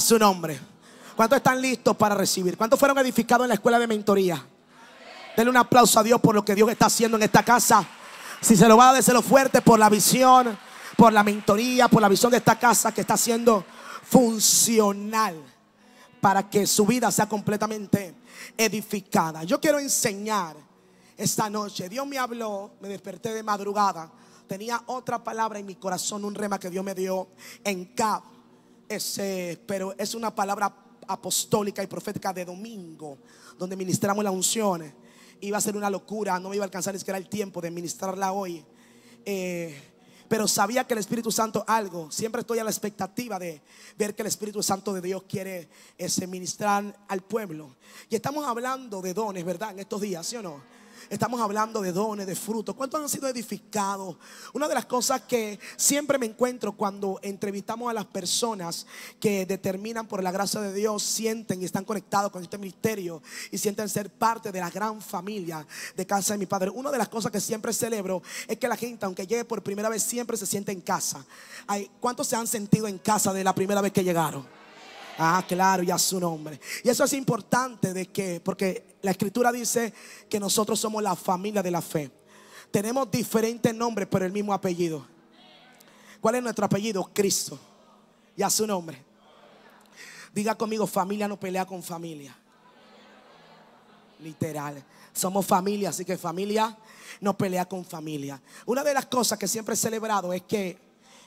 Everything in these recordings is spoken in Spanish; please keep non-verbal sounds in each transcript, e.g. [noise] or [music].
su nombre. ¿Cuántos están listos para recibir? ¿Cuántos fueron edificados en la escuela de mentoría? Denle un aplauso a Dios por lo que Dios está haciendo en esta casa. Si se lo va a decir lo fuerte por la visión, por la mentoría, por la visión de esta casa que está siendo funcional para que su vida sea completamente edificada. Yo quiero enseñar esta noche. Dios me habló, me desperté de madrugada. Tenía otra palabra en mi corazón, un rema que Dios me dio en CAP ese, pero es una palabra apostólica y profética de domingo, donde ministramos la unción Iba a ser una locura, no me iba a alcanzar es que era el tiempo de ministrarla hoy. Eh, pero sabía que el Espíritu Santo algo, siempre estoy a la expectativa de ver que el Espíritu Santo de Dios quiere ese ministrar al pueblo. Y estamos hablando de dones, ¿verdad? En estos días, ¿sí o no? Estamos hablando de dones, de frutos. ¿Cuántos han sido edificados? Una de las cosas que siempre me encuentro cuando entrevistamos a las personas que determinan por la gracia de Dios, sienten y están conectados con este ministerio y sienten ser parte de la gran familia de casa de mi padre. Una de las cosas que siempre celebro es que la gente, aunque llegue por primera vez, siempre se siente en casa. ¿Cuántos se han sentido en casa de la primera vez que llegaron? Ah, claro, y a su nombre. Y eso es importante de que, porque la escritura dice que nosotros somos la familia de la fe. Tenemos diferentes nombres, pero el mismo apellido. ¿Cuál es nuestro apellido? Cristo. Y a su nombre. Diga conmigo, familia no pelea con familia. Literal. Somos familia, así que familia no pelea con familia. Una de las cosas que siempre he celebrado es que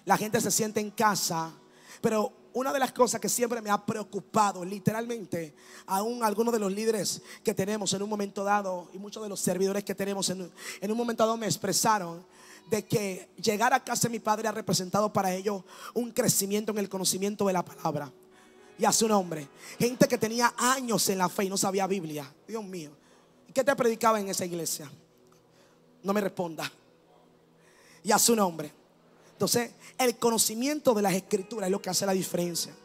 la gente se siente en casa, pero una de las cosas que siempre me ha preocupado, literalmente, aún algunos de los líderes que tenemos en un momento dado y muchos de los servidores que tenemos en, un momento dado me expresaron de que llegar a casa de mi padre ha representado para ellos un crecimiento en el conocimiento de la palabra y a su nombre. Gente que tenía años en la fe y no sabía Biblia. Dios mío, ¿qué te predicaba en esa iglesia? No me responda. Y a su nombre. Entonces, el conocimiento de las escrituras es lo que hace la diferencia.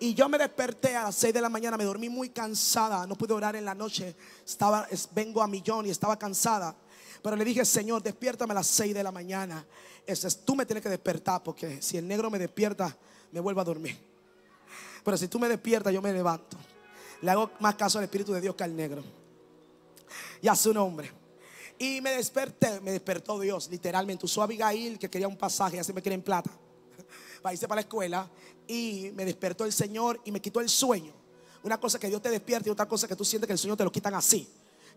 Y yo me desperté a las 6 de la mañana, me dormí muy cansada, no pude orar en la noche, estaba, vengo a millón y estaba cansada. Pero le dije, Señor, despiértame a las 6 de la mañana. tú me tienes que despertar, porque si el negro me despierta, me vuelvo a dormir. Pero si tú me despiertas, yo me levanto. Le hago más caso al Espíritu de Dios que al negro. Y a su nombre. Y me desperté, me despertó Dios, literalmente. Usó a Abigail que quería un pasaje, así me quieren plata, [laughs] para irse para la escuela. Y me despertó el Señor y me quitó el sueño. Una cosa que Dios te despierta y otra cosa que tú sientes que el sueño te lo quitan así.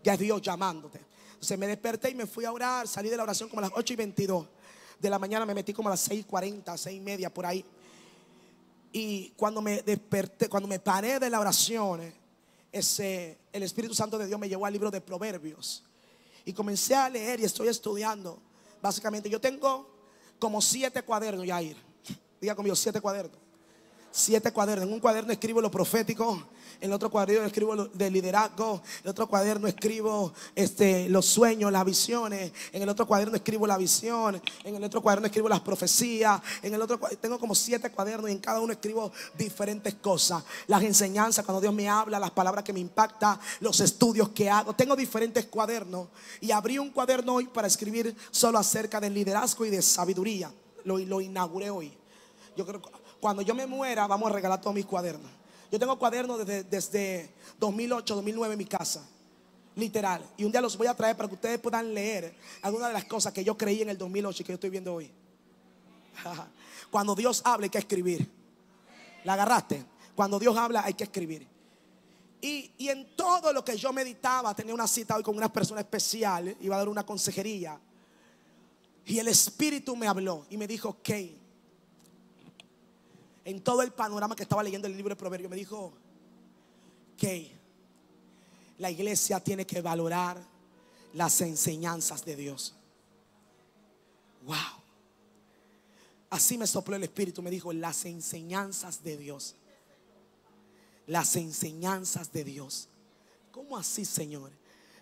Ya es Dios llamándote. Entonces me desperté y me fui a orar. Salí de la oración como a las 8 y 22 de la mañana. Me metí como a las 6 y 40, 6 y media, por ahí. Y cuando me desperté, cuando me paré de la oración, ese, el Espíritu Santo de Dios me llevó al libro de Proverbios y comencé a leer y estoy estudiando. Básicamente, yo tengo como siete cuadernos, Yair. Diga conmigo, siete cuadernos siete cuadernos. En un cuaderno escribo lo profético, en el otro cuaderno escribo lo de liderazgo, en otro cuaderno escribo este, los sueños, las visiones, en el otro cuaderno escribo la visión, en el otro cuaderno escribo las profecías, en el otro tengo como siete cuadernos y en cada uno escribo diferentes cosas, las enseñanzas cuando Dios me habla, las palabras que me impactan, los estudios que hago. Tengo diferentes cuadernos y abrí un cuaderno hoy para escribir solo acerca del liderazgo y de sabiduría. Lo, lo inauguré hoy. Yo creo que cuando yo me muera, vamos a regalar todos mis cuadernos. Yo tengo cuadernos desde, 2008, 2009 en mi casa. Literal. Y un día los voy a traer para que ustedes puedan leer algunas de las cosas que yo creí en el 2008 y que yo estoy viendo hoy. [laughs] Cuando Dios habla hay que escribir. ¿La agarraste? Cuando Dios habla hay que escribir. Y, y, en todo lo que yo meditaba, tenía una cita hoy con una persona especial, iba a dar una consejería. Y el Espíritu me habló y me dijo, Kane, en todo el panorama que estaba leyendo el libro de Proverbios, me dijo que la iglesia tiene que valorar las enseñanzas de Dios. Wow. Así me sopló el Espíritu, me dijo, las enseñanzas de Dios. Las enseñanzas de Dios. ¿Cómo así, Señor?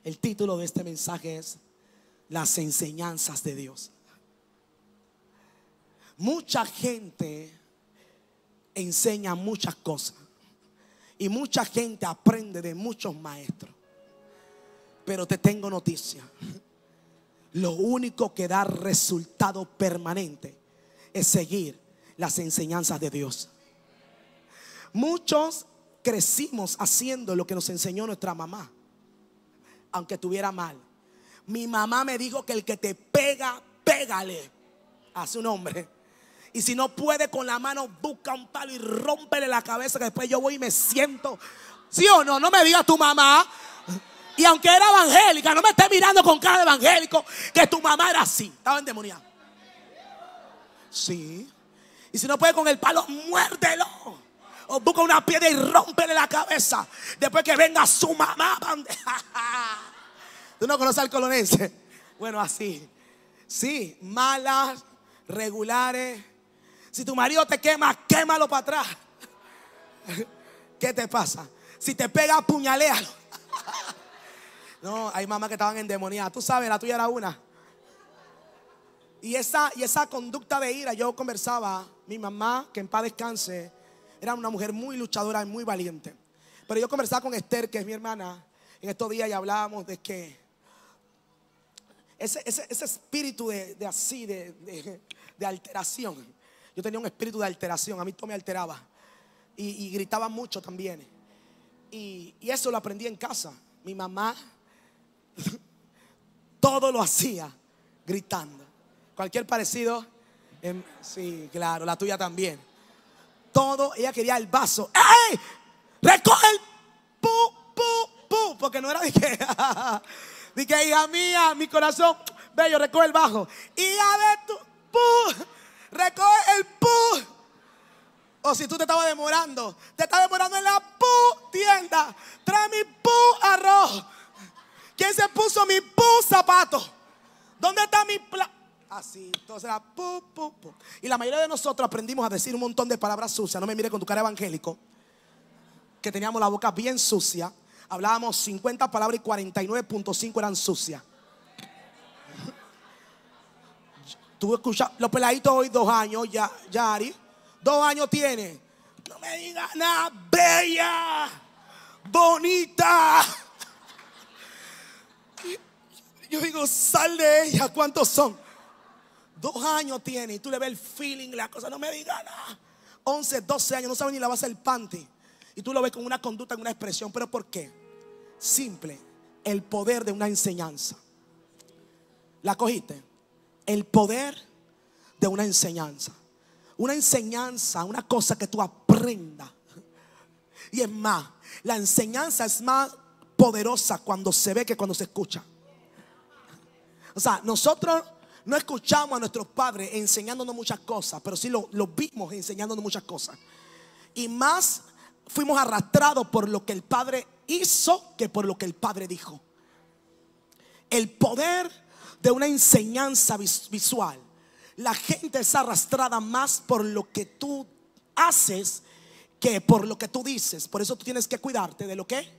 El título de este mensaje es Las enseñanzas de Dios. Mucha gente enseña muchas cosas. Y mucha gente aprende de muchos maestros. Pero te tengo noticia. Lo único que da resultado permanente es seguir las enseñanzas de Dios. Muchos crecimos haciendo lo que nos enseñó nuestra mamá, aunque estuviera mal. Mi mamá me dijo que el que te pega, pégale a su nombre. Y si no puede con la mano, busca un palo y rómpele la cabeza. Que después yo voy y me siento. ¿Sí o no? No me diga tu mamá. Y aunque era evangélica, no me esté mirando con cara de evangélico. Que tu mamá era así. Estaba endemoniada. Sí. Y si no puede con el palo, muérdelo. O busca una piedra y rómpele la cabeza. Después que venga su mamá. [laughs] Tú no conoces al colonense. [laughs] Bueno, así. Sí, malas, regulares, si tu marido te quema, quémalo para atrás. ¿Qué te pasa? Si te pega, apuñaléalo. No, hay mamás que estaban endemoniadas. Tú sabes, la tuya era una. Y esa, y esa conducta de ira, yo conversaba, mi mamá, que en paz descanse, era una mujer muy luchadora y muy valiente. Pero yo conversaba con Esther, que es mi hermana, en estos días y hablábamos de que ese, ese, espíritu de, así, de alteración, yo tenía un espíritu de alteración, a mí todo me alteraba. Y, gritaba mucho también. Y, eso lo aprendí en casa. Mi mamá [laughs] todo lo hacía gritando. Cualquier parecido, em, sí, claro, la tuya también. Todo, ella quería el vaso. ¡Ey! Recoge el pu, pu, pu. Porque no era de que, [laughs] Dije, hija mía, mi corazón, bello, recoge el bajo. Hija de tu pu recoge el pu. O si tú te estabas demorando, te estás demorando en la pu tienda. Trae mi pu arroz. ¿Quién se puso mi pu zapato? ¿Dónde está mi Así, entonces era pu, pu, pu. Y la mayoría de nosotros aprendimos a decir un montón de palabras sucias. No me mire con tu cara evangélico. Que teníamos la boca bien sucia. Hablábamos 50 palabras y 49.5 eran sucias. Tú escuchas, los peladitos hoy, dos años ya, Yari. Dos años tiene. No me digas nada, bella, bonita. Yo digo, sal de ella, ¿cuántos son? Dos años tiene y tú le ves el feeling, la cosa, no me digas nada. Once, doce años, no sabes ni la base del panty. Y tú lo ves con una conducta, con una expresión, pero ¿por qué? Simple, el poder de una enseñanza. ¿La cogiste? el poder de una enseñanza. Una enseñanza, una cosa que tú aprendas. Y es más, la enseñanza es más poderosa cuando se ve que cuando se escucha. O sea, nosotros no escuchamos a nuestros padres enseñándonos muchas cosas, pero sí lo, vimos enseñándonos muchas cosas. Y más fuimos arrastrados por lo que el Padre hizo que por lo que el Padre dijo. El poder de una enseñanza visual. La gente es arrastrada más por lo que tú haces que por lo que tú dices. Por eso tú tienes que cuidarte de lo que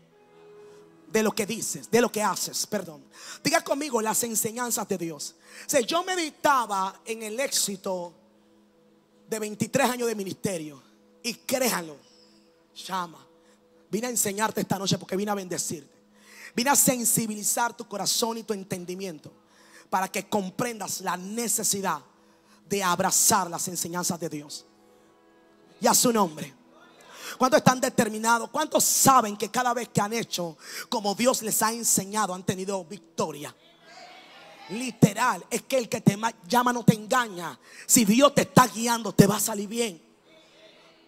de lo que dices, de lo que haces, perdón. Diga conmigo las enseñanzas de Dios. Si yo meditaba en el éxito de 23 años de ministerio y créanlo, llama. Vine a enseñarte esta noche porque vine a bendecirte. Vine a sensibilizar tu corazón y tu entendimiento para que comprendas la necesidad de abrazar las enseñanzas de Dios. Y a su nombre. ¿Cuántos están determinados? ¿Cuántos saben que cada vez que han hecho como Dios les ha enseñado han tenido victoria? Literal, es que el que te llama no te engaña. Si Dios te está guiando, te va a salir bien.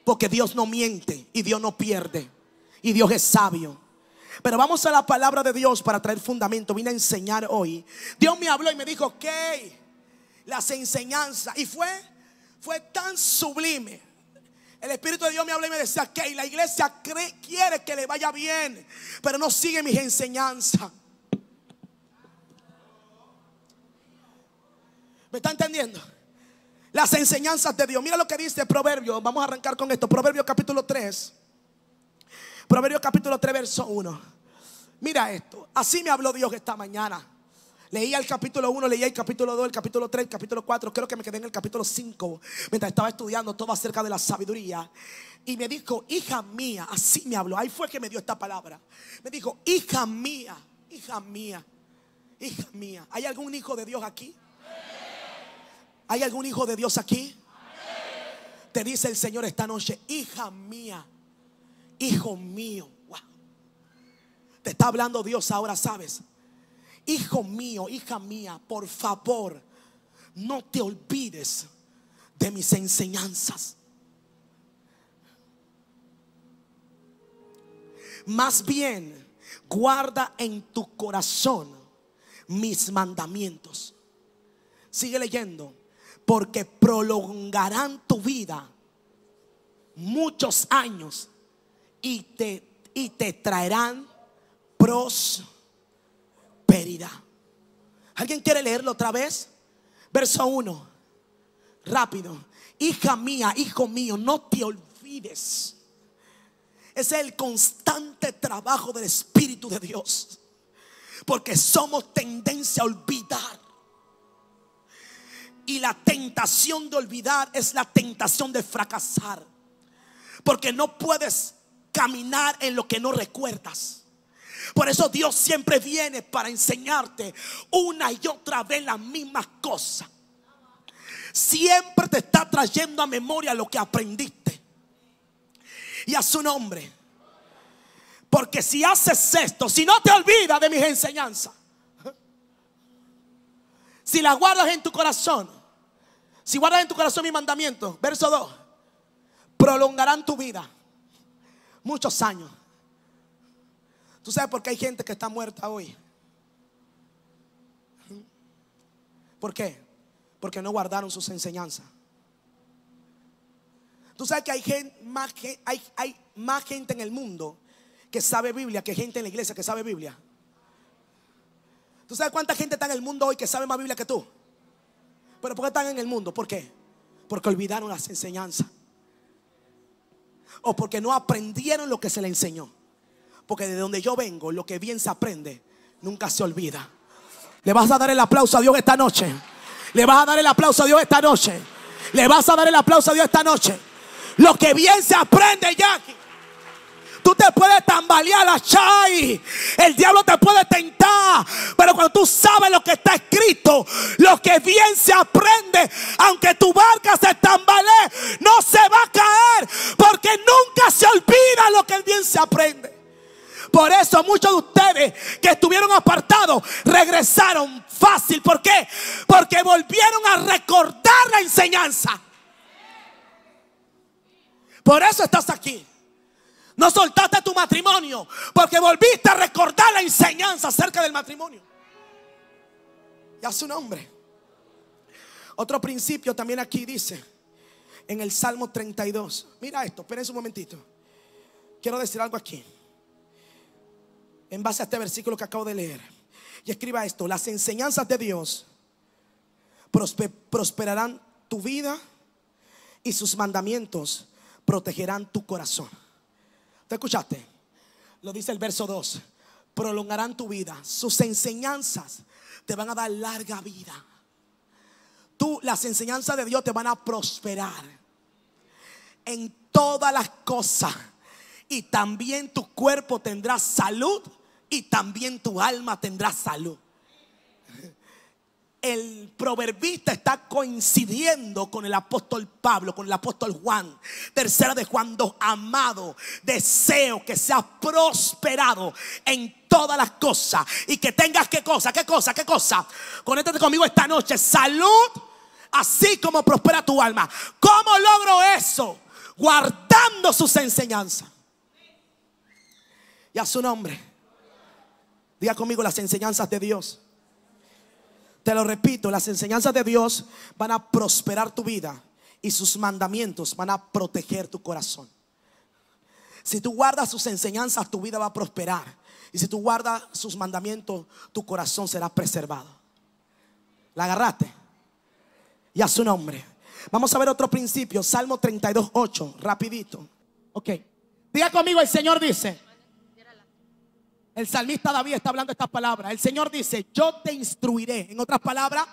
Porque Dios no miente y Dios no pierde. Y Dios es sabio. Pero vamos a la palabra de Dios para traer fundamento. Vine a enseñar hoy. Dios me habló y me dijo, ok, las enseñanzas. Y fue, fue tan sublime. El Espíritu de Dios me habló y me decía, ok, la iglesia quiere que le vaya bien, pero no sigue mis enseñanzas. ¿Me está entendiendo? Las enseñanzas de Dios. Mira lo que dice Proverbio. Vamos a arrancar con esto. Proverbio capítulo 3. Proverbios capítulo 3, verso 1. Mira esto. Así me habló Dios esta mañana. Leía el capítulo 1, leía el capítulo 2, el capítulo 3, el capítulo 4. Creo que me quedé en el capítulo 5 mientras estaba estudiando todo acerca de la sabiduría. Y me dijo, hija mía, así me habló. Ahí fue que me dio esta palabra. Me dijo, hija mía, hija mía, hija mía. ¿Hay algún hijo de Dios aquí? ¿Hay algún hijo de Dios aquí? Te dice el Señor esta noche, hija mía hijo mío. Te está hablando Dios ahora, ¿sabes? Hijo mío, hija mía, por favor, no te olvides de mis enseñanzas. Más bien, guarda en tu corazón mis mandamientos. Sigue leyendo, porque prolongarán tu vida muchos años y te, y te traerán prosperidad. ¿Alguien quiere leerlo otra vez? Verso 1. Rápido. Hija mía, hijo mío, no te olvides. Es el constante trabajo del Espíritu de Dios. Porque somos tendencia a olvidar. Y la tentación de olvidar es la tentación de fracasar. Porque no puedes caminar en lo que no recuerdas. Por eso Dios siempre viene para enseñarte una y otra vez las mismas cosas. Siempre te está trayendo a memoria lo que aprendiste. Y a su nombre. Porque si haces esto, si no te olvidas de mis enseñanzas, si las guardas en tu corazón, si guardas en tu corazón mi mandamiento verso 2, prolongarán tu vida muchos años. ¿Tú sabes por qué hay gente que está muerta hoy? ¿Por qué? Porque no guardaron sus enseñanzas. Tú sabes que hay, gente, más, hay, hay más gente en el mundo que sabe Biblia que gente en la iglesia que sabe Biblia. ¿Tú sabes cuánta gente está en el mundo hoy que sabe más Biblia que tú? Pero ¿por qué están en el mundo? ¿Por qué? Porque olvidaron las enseñanzas o porque no aprendieron lo que se le enseñó. Porque de donde yo vengo, lo que bien se aprende, nunca se olvida. Le vas a dar el aplauso a Dios esta noche. Le vas a dar el aplauso a Dios esta noche. Le vas a dar el aplauso a Dios esta noche. Lo que bien se aprende, Jackie. Tú te puedes tambalear Achai. El diablo te puede tentar. Pero cuando tú sabes lo que está escrito, lo que bien se aprende, aunque tu barca se tambalee, no se va a caer. Porque nunca se olvida lo que bien se aprende. Por eso muchos de ustedes que estuvieron apartados regresaron fácil. ¿Por qué? Porque volvieron a recordar la enseñanza. Por eso estás aquí. No soltaste tu matrimonio porque volviste a recordar la enseñanza acerca del matrimonio. Y a su nombre. Otro principio también aquí dice en el Salmo 32. Mira esto, espérense un momentito. Quiero decir algo aquí. En base a este versículo que acabo de leer. Y escriba esto, las enseñanzas de Dios prosperarán tu vida y sus mandamientos protegerán tu corazón escuchaste? Lo dice el verso 2. Prolongarán tu vida. Sus enseñanzas te van a dar larga vida. Tú, las enseñanzas de Dios te van a prosperar en todas las cosas. Y también tu cuerpo tendrá salud y también tu alma tendrá salud el proverbista está coincidiendo con el apóstol Pablo, con el apóstol Juan. Tercera de Juan amado, deseo que seas prosperado en todas las cosas y que tengas qué cosa, qué cosa, qué cosa. Conéctate conmigo esta noche, salud, así como prospera tu alma. ¿Cómo logro eso? Guardando sus enseñanzas. Y a su nombre. Diga conmigo las enseñanzas de Dios te lo repito, las enseñanzas de Dios van a prosperar tu vida y sus mandamientos van a proteger tu corazón. Si tú guardas sus enseñanzas, tu vida va a prosperar. Y si tú guardas sus mandamientos, tu corazón será preservado. ¿La agarraste? Y a su nombre. Vamos a ver otro principio, Salmo 32:8, 8, rapidito. Ok. Diga conmigo, el Señor dice. El salmista David está hablando estas palabras. El Señor dice, yo te instruiré. En otras palabras,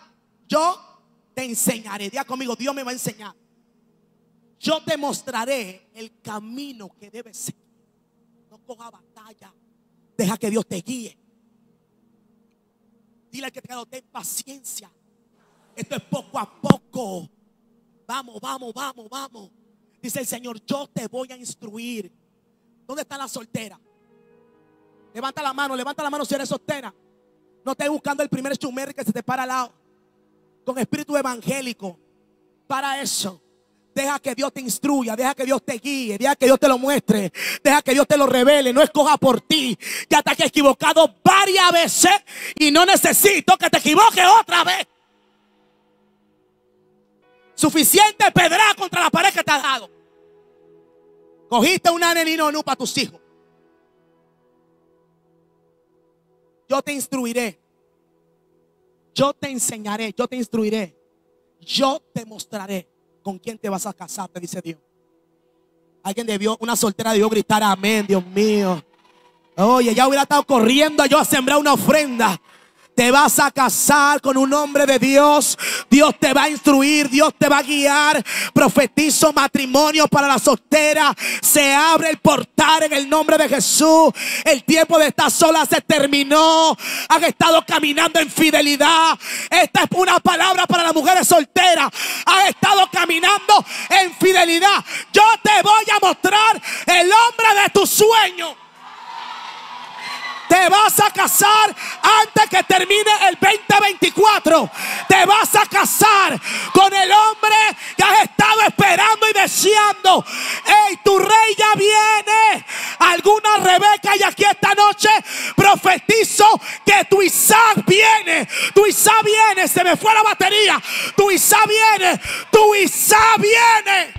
yo te enseñaré. Día conmigo, Dios me va a enseñar. Yo te mostraré el camino que debes seguir. No coja batalla. Deja que Dios te guíe. Dile al que te quedó, ten paciencia. Esto es poco a poco. Vamos, vamos, vamos, vamos. Dice el Señor, yo te voy a instruir. ¿Dónde está la soltera? Levanta la mano, levanta la mano si eres sostena. No estés buscando el primer chumer que se te para al lado. Con espíritu evangélico. Para eso. Deja que Dios te instruya, deja que Dios te guíe, deja que Dios te lo muestre, deja que Dios te lo revele, no escoja por ti. Ya te has equivocado varias veces y no necesito que te equivoques otra vez. Suficiente pedra contra la pared que te has dado. Cogiste un anelino para tus hijos. yo te instruiré, yo te enseñaré, yo te instruiré, yo te mostraré con quién te vas a casar, te dice Dios. Alguien debió, una soltera debió gritar amén, Dios mío. Oye, ya hubiera estado corriendo yo a sembrar una ofrenda. Te vas a casar con un hombre de Dios. Dios te va a instruir, Dios te va a guiar. Profetizo matrimonio para la soltera. Se abre el portal en el nombre de Jesús. El tiempo de estar sola se terminó. Han estado caminando en fidelidad. Esta es una palabra para las mujeres solteras. Han estado caminando en fidelidad. Yo te voy a mostrar el hombre de tu sueño. Te vas a casar antes que termine el 2024. Te vas a casar con el hombre que has estado esperando y deseando. ¡Ey, tu rey ya viene! Alguna Rebeca y aquí esta noche profetizo que tu Isaac viene. Tu Isaac viene. Se me fue la batería. Tu Isaac viene. Tu Isaac viene.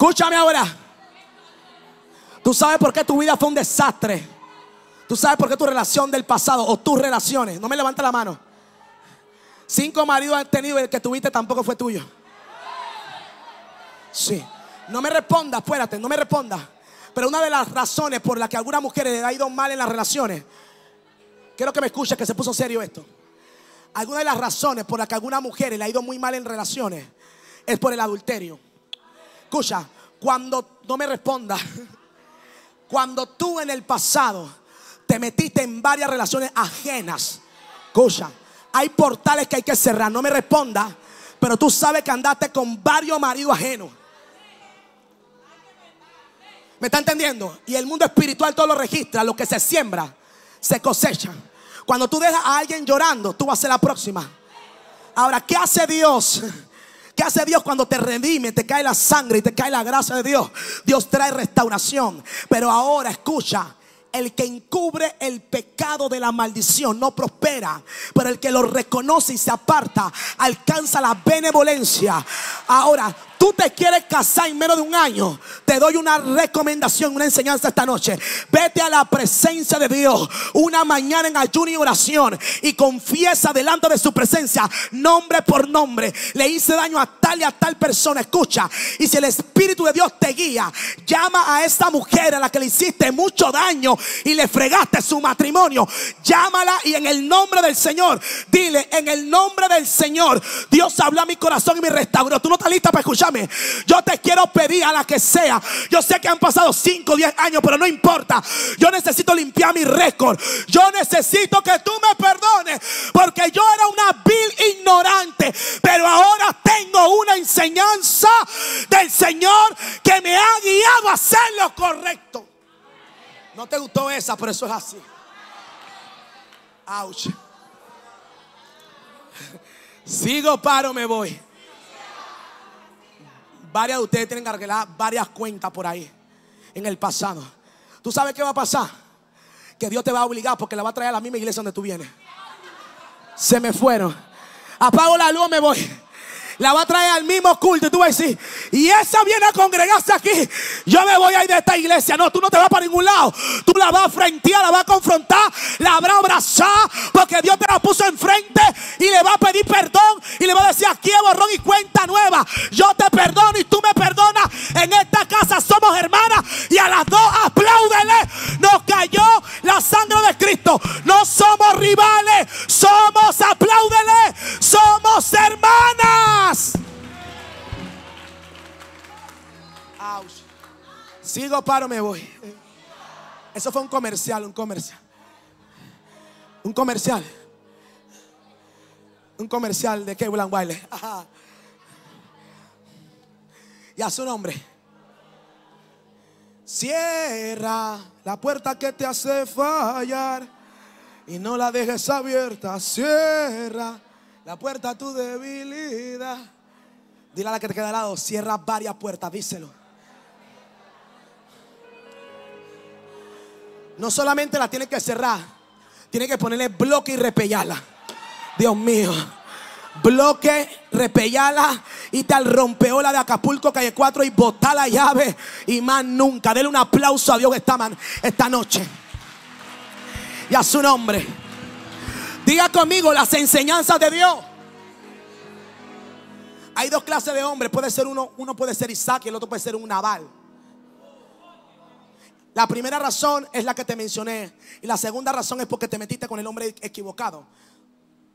Escúchame ahora. Tú sabes por qué tu vida fue un desastre. Tú sabes por qué tu relación del pasado o tus relaciones. No me levanta la mano. Cinco maridos han tenido y el que tuviste tampoco fue tuyo. Sí. No me responda, espérate, no me responda. Pero una de las razones por las que a algunas mujeres le ha ido mal en las relaciones, quiero que me escuches que se puso serio esto. Alguna de las razones por las que a algunas mujeres le ha ido muy mal en relaciones es por el adulterio. Escucha, cuando no me responda, cuando tú en el pasado te metiste en varias relaciones ajenas, escucha, hay portales que hay que cerrar, no me responda, pero tú sabes que andaste con varios maridos ajenos. ¿Me está entendiendo? Y el mundo espiritual todo lo registra, lo que se siembra, se cosecha. Cuando tú dejas a alguien llorando, tú vas a ser la próxima. Ahora, ¿qué hace Dios? ¿Qué hace Dios cuando te redime, te cae la sangre y te cae la gracia de Dios? Dios trae restauración. Pero ahora escucha, el que encubre el pecado de la maldición no prospera, pero el que lo reconoce y se aparta alcanza la benevolencia. Ahora, tú te quieres casar en menos de un año, te doy una recomendación, una enseñanza esta noche. Vete a la presencia de Dios una mañana en ayuno y oración y confiesa delante de su presencia, nombre por nombre. Le hice daño a tal y a tal persona. Escucha, y si el Espíritu de Dios te guía, llama a esa mujer a la que le hiciste mucho daño y le fregaste su matrimonio. Llámala y en el nombre del Señor, dile en el nombre del Señor, Dios habló a mi corazón y me restauró. Tú no estás lista para escuchar yo te quiero pedir a la que sea. Yo sé que han pasado 5, 10 años, pero no importa. Yo necesito limpiar mi récord. Yo necesito que tú me perdones. Porque yo era una vil ignorante. Pero ahora tengo una enseñanza del Señor que me ha guiado a hacer lo correcto. No te gustó esa, pero eso es así. Ouch. [laughs] Sigo, paro, me voy. Varias de ustedes tienen arreglar varias cuentas por ahí en el pasado. ¿Tú sabes qué va a pasar? Que Dios te va a obligar porque la va a traer a la misma iglesia donde tú vienes. Se me fueron. Apago la luz, me voy la va a traer al mismo culto y tú vas a decir, y esa viene a congregarse aquí, yo me voy a ir de esta iglesia. No, tú no te vas para ningún lado. Tú la vas a frentear, la vas a confrontar, la a abrazar, porque Dios te la puso enfrente y le va a pedir perdón y le va a decir, aquí es borrón y cuenta nueva. Yo te perdono y tú me perdonas. En esta casa somos hermanas y a las dos apláudele. Nos cayó la sangre de Cristo. No somos rivales, somos apláudele, somos hermanas. Sigo, paro, me voy. Eso fue un comercial, un comercial. Un comercial. Un comercial de Kevin Wiley. Y a su nombre. Cierra la puerta que te hace fallar y no la dejes abierta. Cierra la puerta a tu debilidad. Dile a la que te queda al lado, cierra varias puertas, díselo. No solamente la tiene que cerrar, tiene que ponerle bloque y repellarla. Dios mío. Bloque, repellala y tal rompeola de Acapulco, calle 4 y botar la llave y más nunca. Dele un aplauso a Dios esta noche. Y a su nombre. Diga conmigo las enseñanzas de Dios. Hay dos clases de hombres. Puede ser uno, uno puede ser Isaac y el otro puede ser un naval. La primera razón es la que te mencioné. Y la segunda razón es porque te metiste con el hombre equivocado.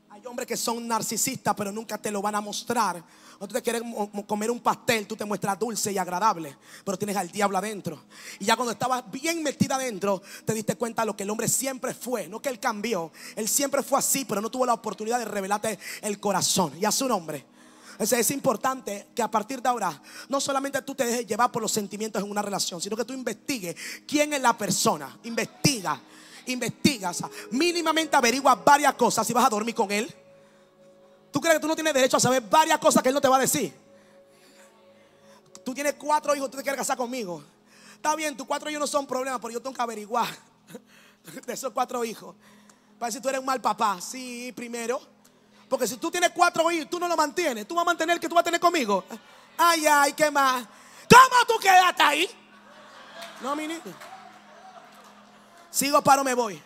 Hay hombres que son narcisistas, pero nunca te lo van a mostrar cuando tú te quieres comer un pastel, tú te muestras dulce y agradable, pero tienes al diablo adentro. Y ya cuando estabas bien metida adentro, te diste cuenta de lo que el hombre siempre fue, no que él cambió. Él siempre fue así, pero no tuvo la oportunidad de revelarte el corazón y a su nombre. Entonces es importante que a partir de ahora no solamente tú te dejes llevar por los sentimientos en una relación, sino que tú investigues quién es la persona. Investiga, investigas, mínimamente averigua varias cosas si vas a dormir con él. ¿Tú crees que tú no tienes derecho a saber varias cosas que él no te va a decir? Tú tienes cuatro hijos, tú te quieres casar conmigo. Está bien, tus cuatro hijos no son problemas, pero yo tengo que averiguar [laughs] de esos cuatro hijos. Para decir tú eres un mal papá. Sí, primero. Porque si tú tienes cuatro hijos, tú no lo mantienes. Tú vas a mantener El que tú vas a tener conmigo. Ay, ay, ¿qué más? ¿Cómo tú quedaste ahí? No, mi Sigo, paro, me voy.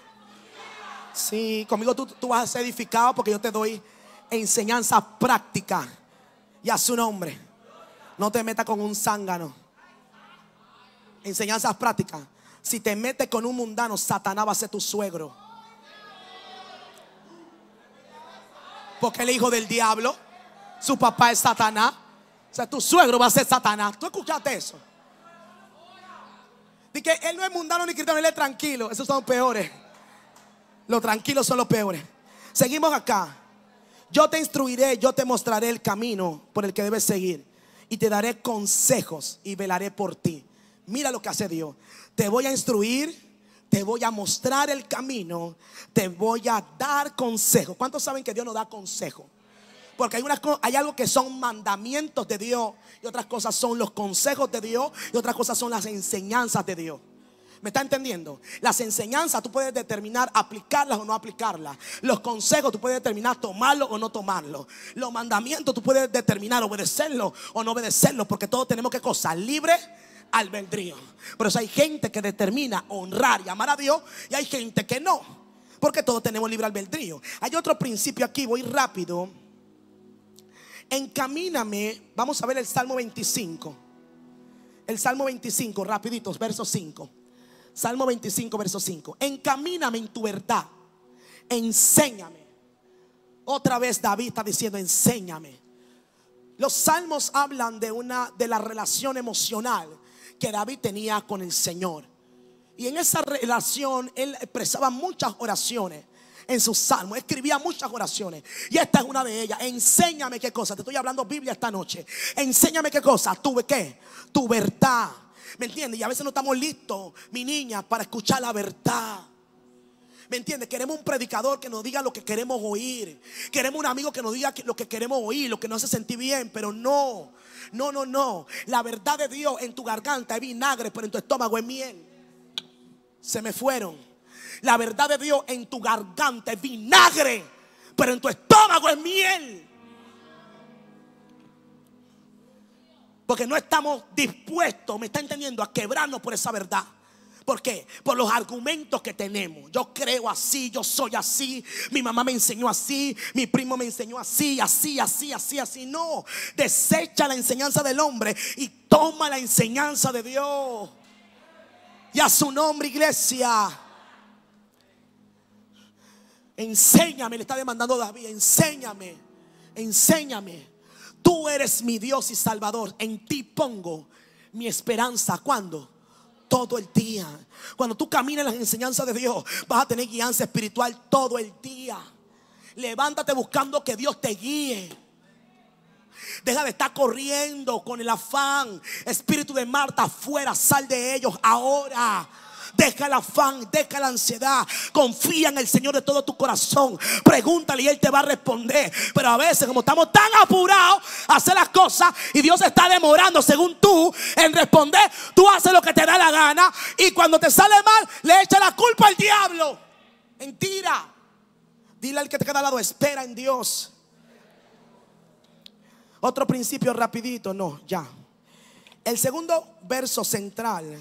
Sí, conmigo tú, tú vas a ser edificado porque yo te doy Enseñanzas prácticas Y a su nombre. No te metas con un zángano. Enseñanzas prácticas. Si te metes con un mundano, Satanás va a ser tu suegro. Porque el hijo del diablo, su papá es Satanás. O sea, tu suegro va a ser Satanás. ¿Tú escuchaste eso? Dice que él no es mundano ni cristiano, él es tranquilo. Esos son los peores. Los tranquilos son los peores. Seguimos acá. Yo te instruiré, yo te mostraré el camino por el que debes seguir y te daré consejos y velaré por ti. Mira lo que hace Dios. Te voy a instruir, te voy a mostrar el camino, te voy a dar consejos. ¿Cuántos saben que Dios nos da consejos? Porque hay, unas, hay algo que son mandamientos de Dios y otras cosas son los consejos de Dios y otras cosas son las enseñanzas de Dios. ¿Me está entendiendo? Las enseñanzas tú puedes determinar aplicarlas o no aplicarlas. Los consejos tú puedes determinar tomarlos o no tomarlos. Los mandamientos tú puedes determinar obedecerlos o no obedecerlos porque todos tenemos que cosas libre albedrío. Pero eso hay gente que determina honrar y amar a Dios y hay gente que no. Porque todos tenemos libre albedrío. Hay otro principio aquí, voy rápido. Encamíname, vamos a ver el Salmo 25. El Salmo 25, rapiditos, verso 5. Salmo 25, verso 5. Encamíname en tu verdad. Enséñame. Otra vez David está diciendo, enséñame. Los salmos hablan de una de la relación emocional que David tenía con el Señor. Y en esa relación él expresaba muchas oraciones en sus salmos, escribía muchas oraciones. Y esta es una de ellas. Enséñame qué cosa. Te estoy hablando Biblia esta noche. Enséñame qué cosa. Tuve qué. Tu verdad. ¿Me entiendes? Y a veces no estamos listos, mi niña, para escuchar la verdad. ¿Me entiendes? Queremos un predicador que nos diga lo que queremos oír. Queremos un amigo que nos diga lo que queremos oír, lo que no se sentir bien, pero no. No, no, no. La verdad de Dios en tu garganta es vinagre, pero en tu estómago es miel. Se me fueron. La verdad de Dios en tu garganta es vinagre, pero en tu estómago es miel. Porque no estamos dispuestos, me está entendiendo, a quebrarnos por esa verdad. ¿Por qué? Por los argumentos que tenemos. Yo creo así, yo soy así, mi mamá me enseñó así, mi primo me enseñó así, así, así, así, así. No, desecha la enseñanza del hombre y toma la enseñanza de Dios. Y a su nombre, iglesia. Enséñame, le está demandando David, enséñame, enséñame. Tú eres mi Dios y Salvador. En ti pongo mi esperanza. ¿Cuándo? Todo el día. Cuando tú caminas en las enseñanzas de Dios, vas a tener guianza espiritual todo el día. Levántate buscando que Dios te guíe. Deja de estar corriendo con el afán. Espíritu de Marta, fuera, sal de ellos ahora deja el afán, deja la ansiedad, confía en el Señor de todo tu corazón, pregúntale y Él te va a responder. Pero a veces como estamos tan apurados a hacer las cosas y Dios está demorando según tú en responder, tú haces lo que te da la gana y cuando te sale mal le echa la culpa al diablo. Mentira. Dile al que te queda al lado, espera en Dios. Otro principio rapidito, no, ya. El segundo verso central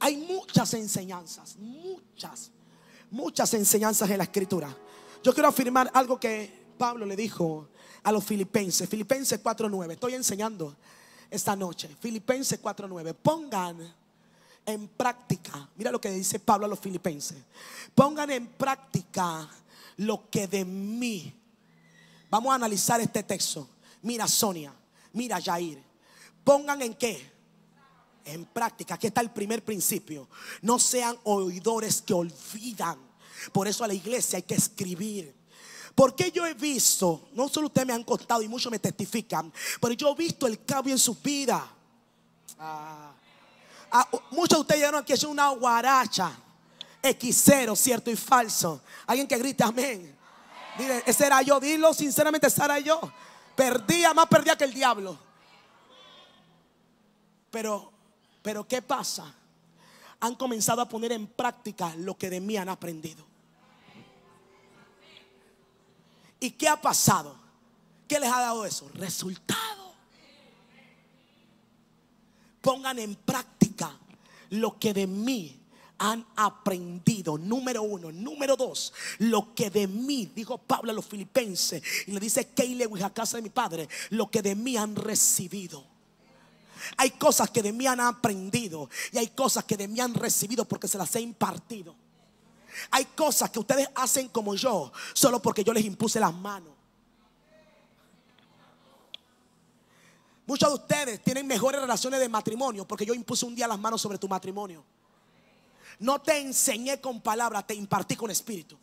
hay muchas enseñanzas, muchas, muchas enseñanzas en la escritura. Yo quiero afirmar algo que Pablo le dijo a los filipenses, Filipenses 4.9, estoy enseñando esta noche, Filipenses 4.9, pongan en práctica, mira lo que dice Pablo a los filipenses, pongan en práctica lo que de mí, vamos a analizar este texto, mira Sonia, mira Jair, pongan en qué, en práctica. Aquí está el primer principio. No sean oidores que olvidan. Por eso a la iglesia hay que escribir. Porque yo he visto, no solo ustedes me han contado y muchos me testifican, pero yo he visto el cambio en su vida. Ah, ah, muchos de ustedes llegaron aquí es una guaracha, equisero, cierto y falso. Alguien que grite amén. Dile, ese era yo, dilo sinceramente, ese era yo. Perdía, más perdía que el diablo. Pero pero ¿qué pasa? Han comenzado a poner en práctica lo que de mí han aprendido. ¿Y qué ha pasado? ¿Qué les ha dado eso? Resultado. Pongan en práctica lo que de mí han aprendido. Número uno. Número dos, lo que de mí, dijo Pablo a los filipenses, y le dice, que lejos a casa de mi padre, lo que de mí han recibido. Hay cosas que de mí han aprendido y hay cosas que de mí han recibido porque se las he impartido. Hay cosas que ustedes hacen como yo solo porque yo les impuse las manos. Muchos de ustedes tienen mejores relaciones de matrimonio porque yo impuse un día las manos sobre tu matrimonio. No te enseñé con palabras, te impartí con espíritu.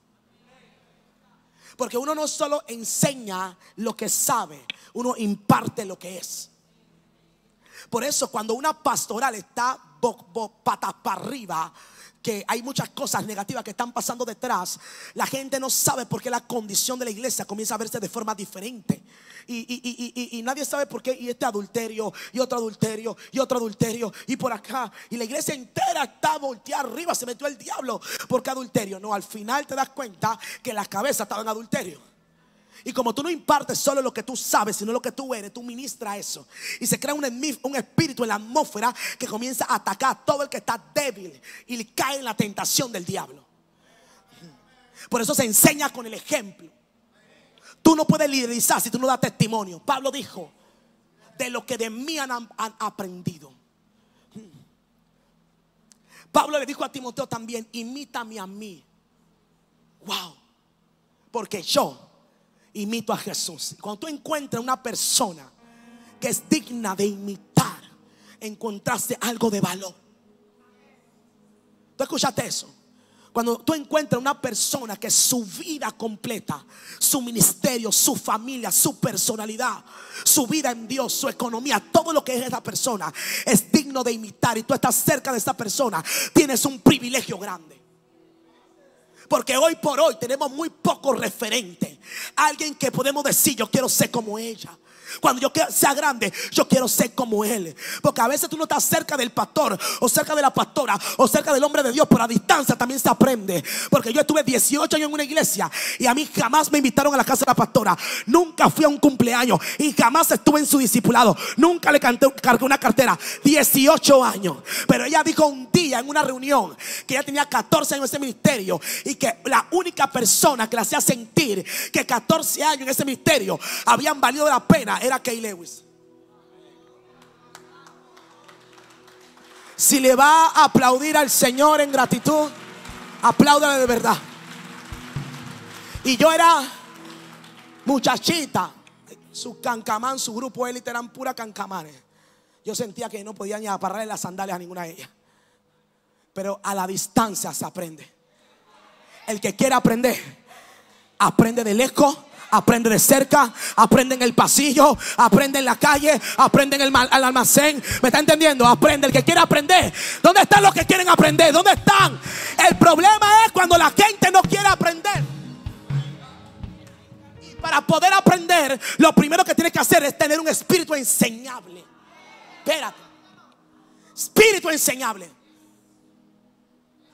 Porque uno no solo enseña lo que sabe, uno imparte lo que es. Por eso cuando una pastoral está para arriba, que hay muchas cosas negativas que están pasando detrás, la gente no sabe por qué la condición de la iglesia comienza a verse de forma diferente. Y, nadie sabe por qué, y este adulterio, y otro adulterio, y otro adulterio, y por acá. Y la iglesia entera está volteada arriba, se metió el diablo, porque adulterio. No, al final te das cuenta que la cabeza estaba en adulterio. Y como tú no impartes solo lo que tú sabes, sino lo que tú eres, tú ministras eso. Y se crea un, espíritu en la atmósfera que comienza a atacar a todo el que está débil y le cae en la tentación del diablo. Por eso se enseña con el ejemplo. Tú no puedes liderizar si tú no das testimonio. Pablo dijo, de lo que de mí han aprendido. Pablo le dijo a Timoteo también, imítame a mí. Wow. Porque yo imito a Jesús. Cuando tú encuentras una persona que es digna de imitar, encontraste algo de valor. ¿Tú escuchaste eso? Cuando tú encuentras una persona que su vida completa, su ministerio, su familia, su personalidad, su vida en Dios, su economía, todo lo que es esa persona es digno de imitar y tú estás cerca de esa persona, tienes un privilegio grande. Porque hoy por hoy tenemos muy poco referente Alguien que podemos decir, yo quiero ser como ella. Cuando yo sea grande, yo quiero ser como Él. Porque a veces tú no estás cerca del pastor o cerca de la pastora o cerca del hombre de Dios, pero a distancia también se aprende. Porque yo estuve 18 años en una iglesia y a mí jamás me invitaron a la casa de la pastora. Nunca fui a un cumpleaños y jamás estuve en su discipulado. Nunca le canté, cargué una cartera. 18 años. Pero ella dijo un día en una reunión que ella tenía 14 años en ese ministerio y que la única persona que la hacía sentir que 14 años en ese ministerio habían valido la pena era Kay Lewis. Si le va a aplaudir al Señor en gratitud, apláudale de verdad. Y yo era muchachita. Su cancamán, su grupo élite eran pura cancamanes. Yo sentía que no podía ni aparrarle las sandalias a ninguna de ellas. Pero a la distancia se aprende. El que quiere aprender, aprende de lejos Aprende de cerca, aprende en el pasillo, aprende en la calle, aprende en el almacén. ¿Me está entendiendo? Aprende el que quiere aprender. ¿Dónde están los que quieren aprender? ¿Dónde están? El problema es cuando la gente no quiere aprender. Y para poder aprender, lo primero que tiene que hacer es tener un espíritu enseñable. Espérate. Espíritu enseñable.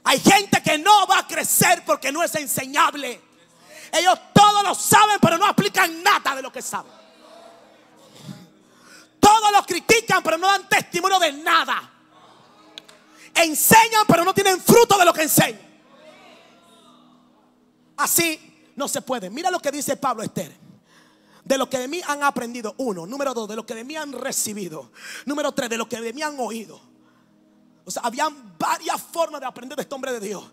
Hay gente que no va a crecer porque no es enseñable. Ellos todos lo saben, pero no aplican nada de lo que saben. Todos los critican, pero no dan testimonio de nada. Enseñan, pero no tienen fruto de lo que enseñan. Así no se puede. Mira lo que dice Pablo Esther de lo que de mí han aprendido. Uno, número dos, de lo que de mí han recibido. Número tres, de lo que de mí han oído. O sea, habían varias formas de aprender de este hombre de Dios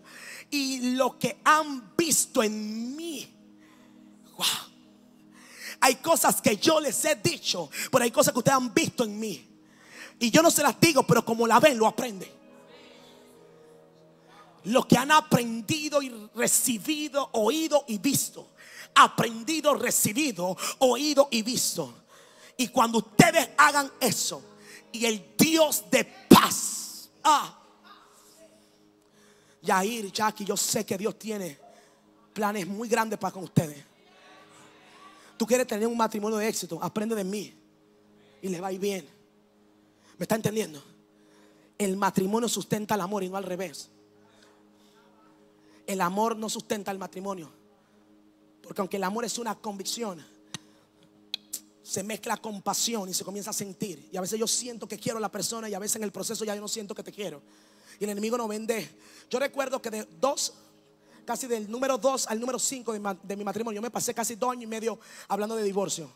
y lo que han visto en mí. Hay cosas que yo les he dicho, pero hay cosas que ustedes han visto en mí. Y yo no se las digo, pero como la ven, lo aprende. Lo que han aprendido y recibido, oído y visto. Aprendido, recibido, oído y visto. Y cuando ustedes hagan eso, y el Dios de paz, ah, Yair, Jackie, yo sé que Dios tiene planes muy grandes para con ustedes. Tú quieres tener un matrimonio de éxito, aprende de mí y le va a ir bien. ¿Me está entendiendo? El matrimonio sustenta el amor y no al revés. El amor no sustenta el matrimonio. Porque aunque el amor es una convicción, se mezcla con pasión y se comienza a sentir. Y a veces yo siento que quiero a la persona y a veces en el proceso ya yo no siento que te quiero y el enemigo no vende. Yo recuerdo que de dos, casi del número dos al número cinco de, mi matrimonio, yo me pasé casi dos años y medio hablando de divorcio.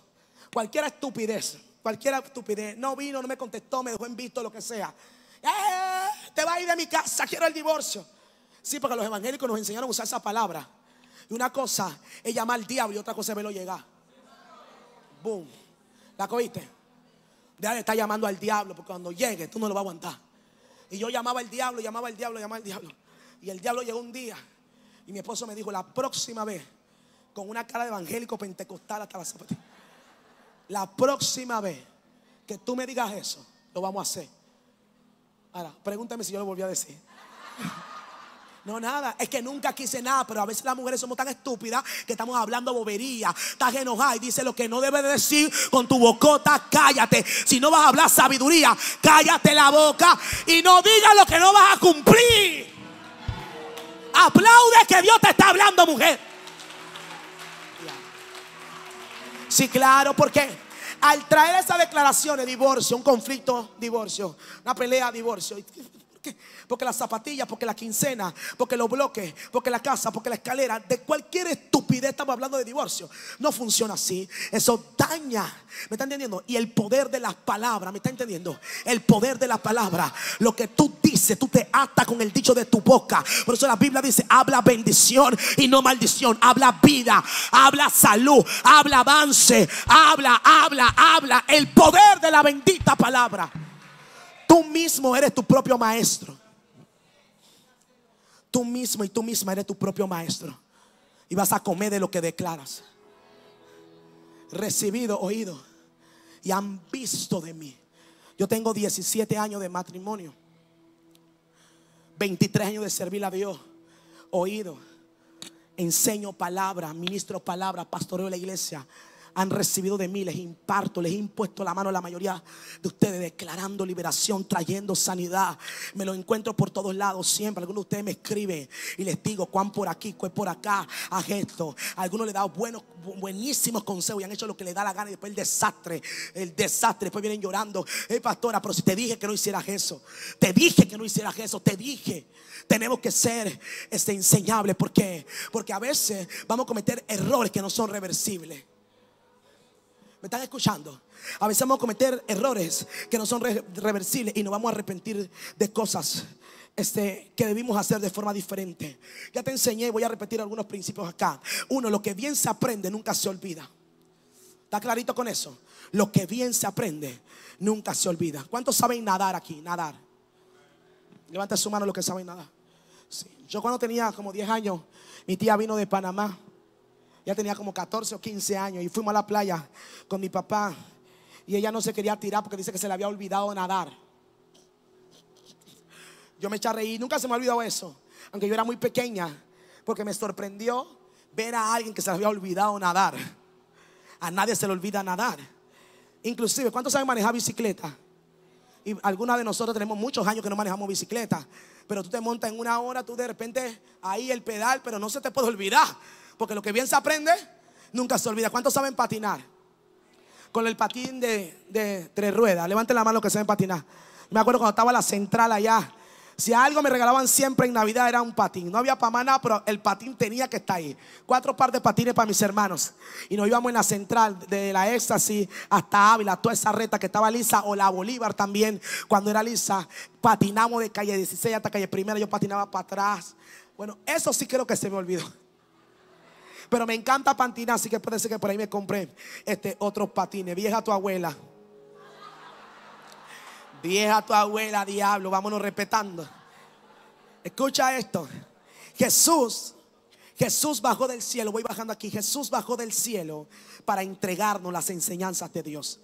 Cualquiera estupidez, cualquiera estupidez. No vino, no me contestó, me dejó en visto, lo que sea. Eh, te va a ir de mi casa, quiero el divorcio. Sí, porque los evangélicos nos enseñaron a usar esa palabra. Y una cosa es llamar al diablo y otra cosa es verlo llegar. Boom. ¿La cogiste? de estar llamando al diablo porque cuando llegue tú no lo vas a aguantar. Y yo llamaba al diablo, llamaba al diablo, llamaba al diablo. Y el diablo llegó un día y mi esposo me dijo, la próxima vez, con una cara de evangélico pentecostal hasta la la próxima vez que tú me digas eso, lo vamos a hacer. Ahora, pregúntame si yo lo volví a decir. No, nada. Es que nunca quise nada, pero a veces las mujeres somos tan estúpidas que estamos hablando bobería. Estás enojada y dice lo que no debes decir con tu bocota, cállate. Si no vas a hablar sabiduría, cállate la boca y no digas lo que no vas a cumplir. Aplaude que Dios te está hablando, mujer. Sí, claro, porque al traer esa declaración de divorcio, un conflicto, divorcio, una pelea, divorcio porque las zapatillas, porque la quincena, porque los bloques, porque la casa, porque la escalera, de cualquier estupidez estamos hablando de divorcio. No funciona así. Eso daña. ¿Me está entendiendo? Y el poder de las palabras, ¿me está entendiendo? El poder de la palabra, Lo que tú dices, tú te atas con el dicho de tu boca. Por eso la Biblia dice, habla bendición y no maldición. Habla vida, habla salud, habla avance, habla, habla, habla. El poder de la bendita palabra. Tú mismo eres tu propio maestro. Tú mismo y tú misma eres tu propio maestro. Y vas a comer de lo que declaras. Recibido, oído. Y han visto de mí. Yo tengo 17 años de matrimonio. 23 años de servir a Dios. Oído. Enseño palabra, ministro palabra, pastoreo la iglesia han recibido de mí, les imparto, les he impuesto la mano a la mayoría de ustedes, declarando liberación, trayendo sanidad. Me lo encuentro por todos lados siempre. Algunos de ustedes me escriben y les digo cuán por aquí, cuán por acá, haz esto. Algunos le dan buenos, buenísimos consejos y han hecho lo que le da la gana y después el desastre, el desastre. Después vienen llorando, hey eh, pastora, pero si te dije que no hicieras eso, te dije que no hicieras eso, te dije. Tenemos que ser este, enseñables. ¿Por qué? Porque a veces vamos a cometer errores que no son reversibles. ¿Me están escuchando? A veces vamos a cometer errores que no son reversibles y nos vamos a arrepentir de cosas este, que debimos hacer de forma diferente. Ya te enseñé, y voy a repetir algunos principios acá. Uno, lo que bien se aprende nunca se olvida. ¿Está clarito con eso? Lo que bien se aprende nunca se olvida. ¿Cuántos saben nadar aquí? Nadar. Levanta su mano los que saben nadar. Yo cuando tenía como 10 años, mi tía vino de Panamá ya tenía como 14 o 15 años y fuimos a la playa con mi papá y ella no se quería tirar porque dice que se le había olvidado nadar. Yo me eché a reír, nunca se me ha olvidado eso, aunque yo era muy pequeña, porque me sorprendió ver a alguien que se le había olvidado nadar. A nadie se le olvida nadar. Inclusive, ¿cuántos saben manejar bicicleta? Y algunas de nosotros tenemos muchos años que no manejamos bicicleta, pero tú te montas en una hora, tú de repente ahí el pedal, pero no se te puede olvidar porque lo que bien se aprende, nunca se olvida. ¿Cuántos saben patinar? Con el patín de, tres ruedas. Levanten la mano los que saben patinar. Me acuerdo cuando estaba la central allá. Si algo me regalaban siempre en Navidad era un patín. No había para más nada, pero el patín tenía que estar ahí. Cuatro pares de patines para mis hermanos. Y nos íbamos en la central, de la éxtasis hasta Ávila, toda esa reta que estaba lisa, o la Bolívar también, cuando era lisa. Patinamos de calle 16 hasta calle primera, yo patinaba para atrás. Bueno, eso sí creo que se me olvidó. Pero me encanta patinar, así que puede ser que por ahí me compré este, otros patines. Vieja tu abuela. Vieja tu abuela, diablo. Vámonos respetando. Escucha esto. Jesús Jesús bajó del cielo, voy bajando aquí, Jesús bajó del cielo para entregarnos las enseñanzas de Dios.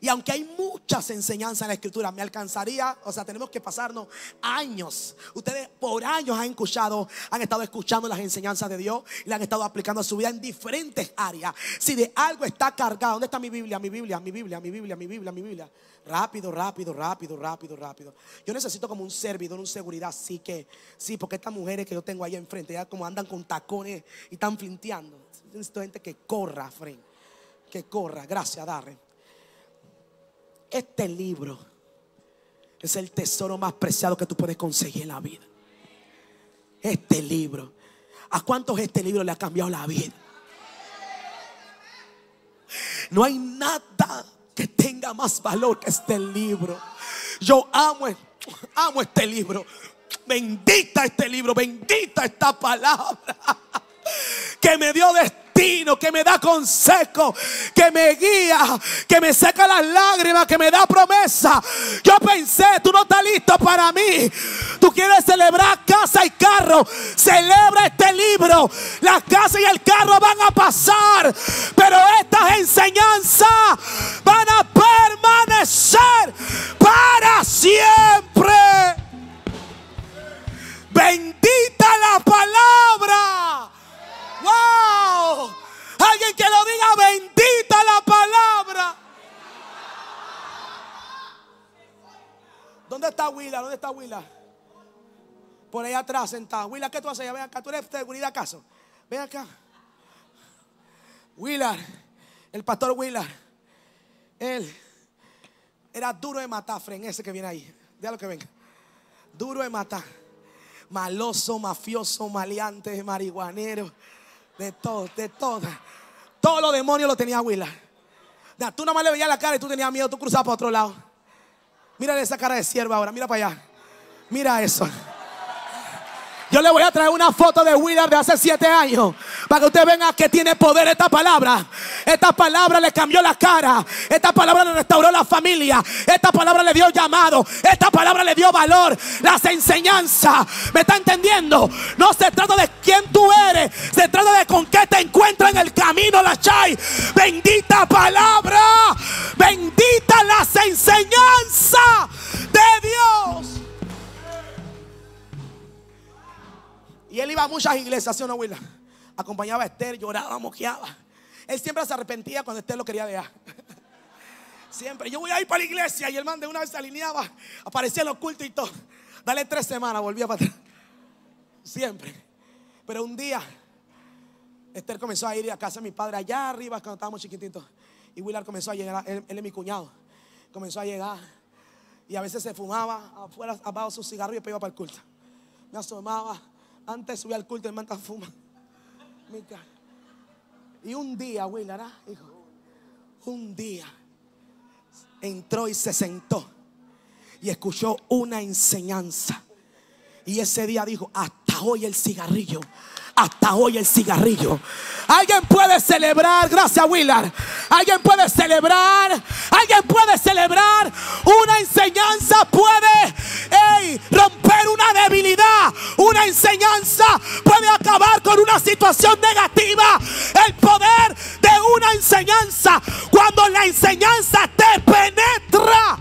Y aunque hay muchas enseñanzas en la escritura, me alcanzaría, o sea, tenemos que pasarnos años. Ustedes por años han escuchado, han estado escuchando las enseñanzas de Dios y le han estado aplicando a su vida en diferentes áreas. Si de algo está cargado, ¿dónde está mi Biblia? Mi Biblia, mi Biblia, mi Biblia, mi Biblia, mi Biblia. Rápido, rápido, rápido, rápido, rápido. Yo necesito como un servidor, una seguridad, sí que, sí, porque estas mujeres que yo tengo ahí enfrente, ya como andan con tacones y están flinteando. necesito gente que corra, Fren, que corra. Gracias, Darren. Este libro es el tesoro más preciado que tú puedes conseguir en la vida. Este libro. ¿A cuántos este libro le ha cambiado la vida? No hay nada que tenga más valor que este libro. Yo amo, amo este libro. Bendita este libro, bendita esta palabra [laughs] que me dio de que me da consejo, que me guía, que me seca las lágrimas, que me da promesa. Yo pensé, tú no estás listo para mí. Tú quieres celebrar casa y carro. Celebra este libro. La casa y el carro van a pasar, pero estas enseñanzas van a permanecer para siempre. Bendita la palabra está ¿Dónde está Willa? Por ahí atrás sentada. Willa, ¿qué tú haces? Ven acá, ¿tú eres seguridad acaso? Ven acá. Willa, el pastor Willa, él era duro de matar, Fren, ese que viene ahí. Déjalo que venga. Duro de matar. Maloso, mafioso, maleante, marihuanero. De todo, de todo. Todos los demonios lo tenía Willa. Tú tú más le veías la cara y tú tenías miedo, tú cruzabas para otro lado. Mira esa cara de sierva ahora, mira para allá. Mira eso. Yo le voy a traer una foto de Willard de hace siete años para que usted vea que tiene poder esta palabra. Esta palabra le cambió la cara. Esta palabra le restauró la familia. Esta palabra le dio llamado. Esta palabra le dio valor. Las enseñanzas. ¿Me está entendiendo? No se trata de quién tú eres. Se trata de con qué te encuentras en el camino, la Chai. Bendita palabra. Bendita las enseñanzas de Dios. Y él iba a muchas iglesias, ¿sí o no, Willard? Acompañaba a Esther, lloraba, moqueaba. Él siempre se arrepentía cuando Esther lo quería dejar. [laughs] Siempre, yo voy a ir para la iglesia. Y el man de una vez se alineaba, aparecía en los y todo. Dale tres semanas, volvía para atrás. Siempre. Pero un día, Esther comenzó a ir a casa de mi padre allá arriba cuando estábamos chiquititos. Y Willard comenzó a llegar, él, es mi cuñado, comenzó a llegar. Y a veces se fumaba afuera, abajo su cigarro y después iba para el culto. Me asomaba, antes subí al culto, y manta fuma. Y un día, Willará, hijo, un día entró y se sentó y escuchó una enseñanza. Y ese día dijo, hasta hoy el cigarrillo hasta hoy el cigarrillo. Alguien puede celebrar, gracias Willard. Alguien puede celebrar, alguien puede celebrar. Una enseñanza puede romper una debilidad. Una enseñanza puede acabar con una situación negativa. El poder de una enseñanza, cuando la enseñanza te penetra.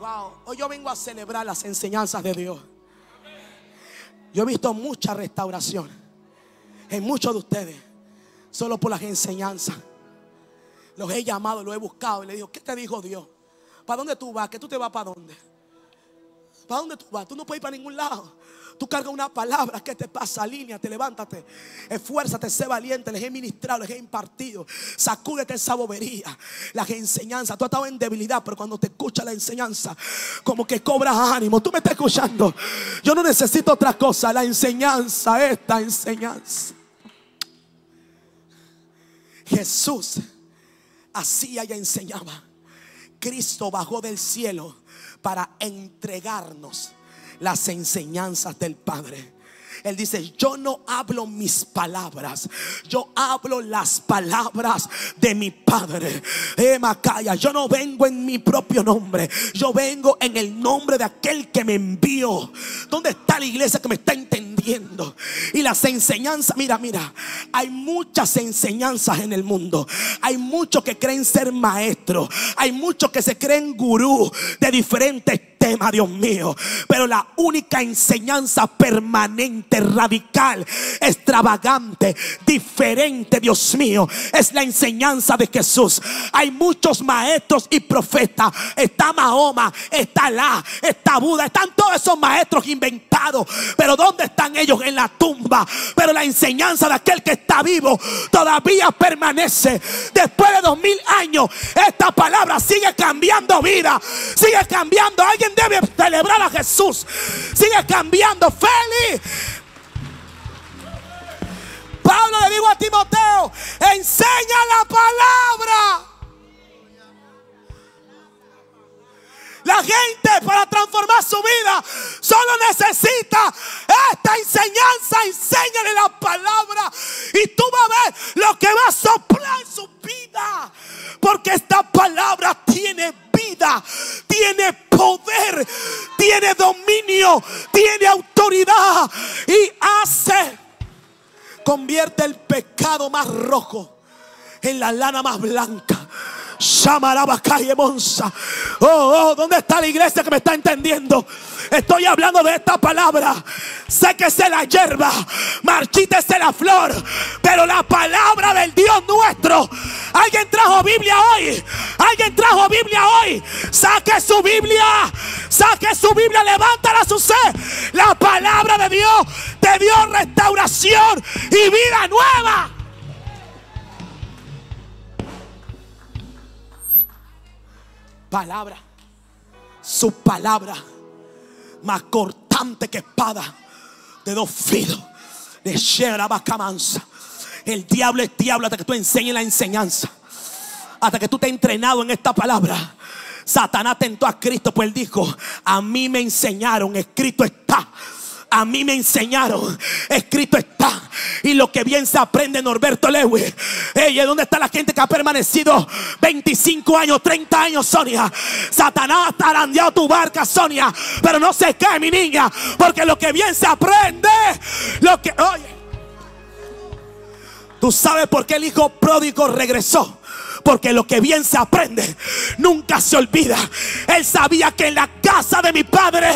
Wow, hoy yo vengo a celebrar las enseñanzas de Dios. Yo he visto mucha restauración en muchos de ustedes, solo por las enseñanzas. Los he llamado, los he buscado y le digo, ¿qué te dijo Dios? ¿Para dónde tú vas? ¿Que tú te vas para dónde? ¿Para dónde tú vas? Tú no puedes ir para ningún lado. Tú cargas una palabra que te pasa, línea, te levántate, esfuérzate, sé valiente. Les he ministrado, les he impartido. Sacúdete esa bobería, las enseñanzas. Tú has estado en debilidad, pero cuando te escucha la enseñanza, como que cobras ánimo. Tú me estás escuchando. Yo no necesito otra cosa. La enseñanza, esta enseñanza. Jesús hacía y enseñaba. Cristo bajó del cielo para entregarnos las enseñanzas del Padre. Él dice, yo no hablo mis palabras, yo hablo las palabras de mi Padre. Eh, Macaya, yo no vengo en mi propio nombre, yo vengo en el nombre de aquel que me envió. ¿Dónde está la iglesia que me está entendiendo? Y las enseñanzas, mira, mira, hay muchas enseñanzas en el mundo. Hay muchos que creen ser maestros. Hay muchos que se creen gurú de diferentes temas, Dios mío. Pero la única enseñanza permanente, radical, extravagante, diferente, Dios mío, es la enseñanza de Jesús. Hay muchos maestros y profetas. Está Mahoma, está Alá, está Buda, están todos esos maestros inventados. Pero ¿dónde están ellos en la tumba, pero la enseñanza de aquel que está vivo todavía permanece. Después de dos mil años, esta palabra sigue cambiando vida, sigue cambiando. Alguien debe celebrar a Jesús, sigue cambiando. Feliz. Pablo le dijo a Timoteo, enseña la palabra. La gente para transformar su vida solo necesita esta enseñanza. Enséñale la palabra y tú vas a ver lo que va a soplar en su vida. Porque esta palabra tiene vida, tiene poder, tiene dominio, tiene autoridad y hace, convierte el pecado más rojo en la lana más blanca calle Monza. Oh, oh, ¿dónde está la iglesia que me está entendiendo? Estoy hablando de esta palabra. Séquese la hierba, marchítese la flor, pero la palabra del Dios nuestro. Alguien trajo Biblia hoy. Alguien trajo Biblia hoy. Saque su Biblia. Saque su Biblia. Levántala su sed. La palabra de Dios te dio restauración y vida nueva. palabra, su palabra, más cortante que espada de dos filos, de a Camanza El diablo es diablo hasta que tú enseñes la enseñanza, hasta que tú te has entrenado en esta palabra. Satanás tentó a Cristo, pues él dijo, a mí me enseñaron, escrito está a mí me enseñaron. Escrito está. Y lo que bien se aprende Norberto Lewis. Ella, ¿dónde está la gente que ha permanecido 25 años, 30 años, Sonia? Satanás ha tu barca, Sonia. Pero no se cae, mi niña. Porque lo que bien se aprende, lo que. Oye. ¿Tú sabes por qué el hijo pródigo regresó? Porque lo que bien se aprende nunca se olvida. Él sabía que en la casa de mi padre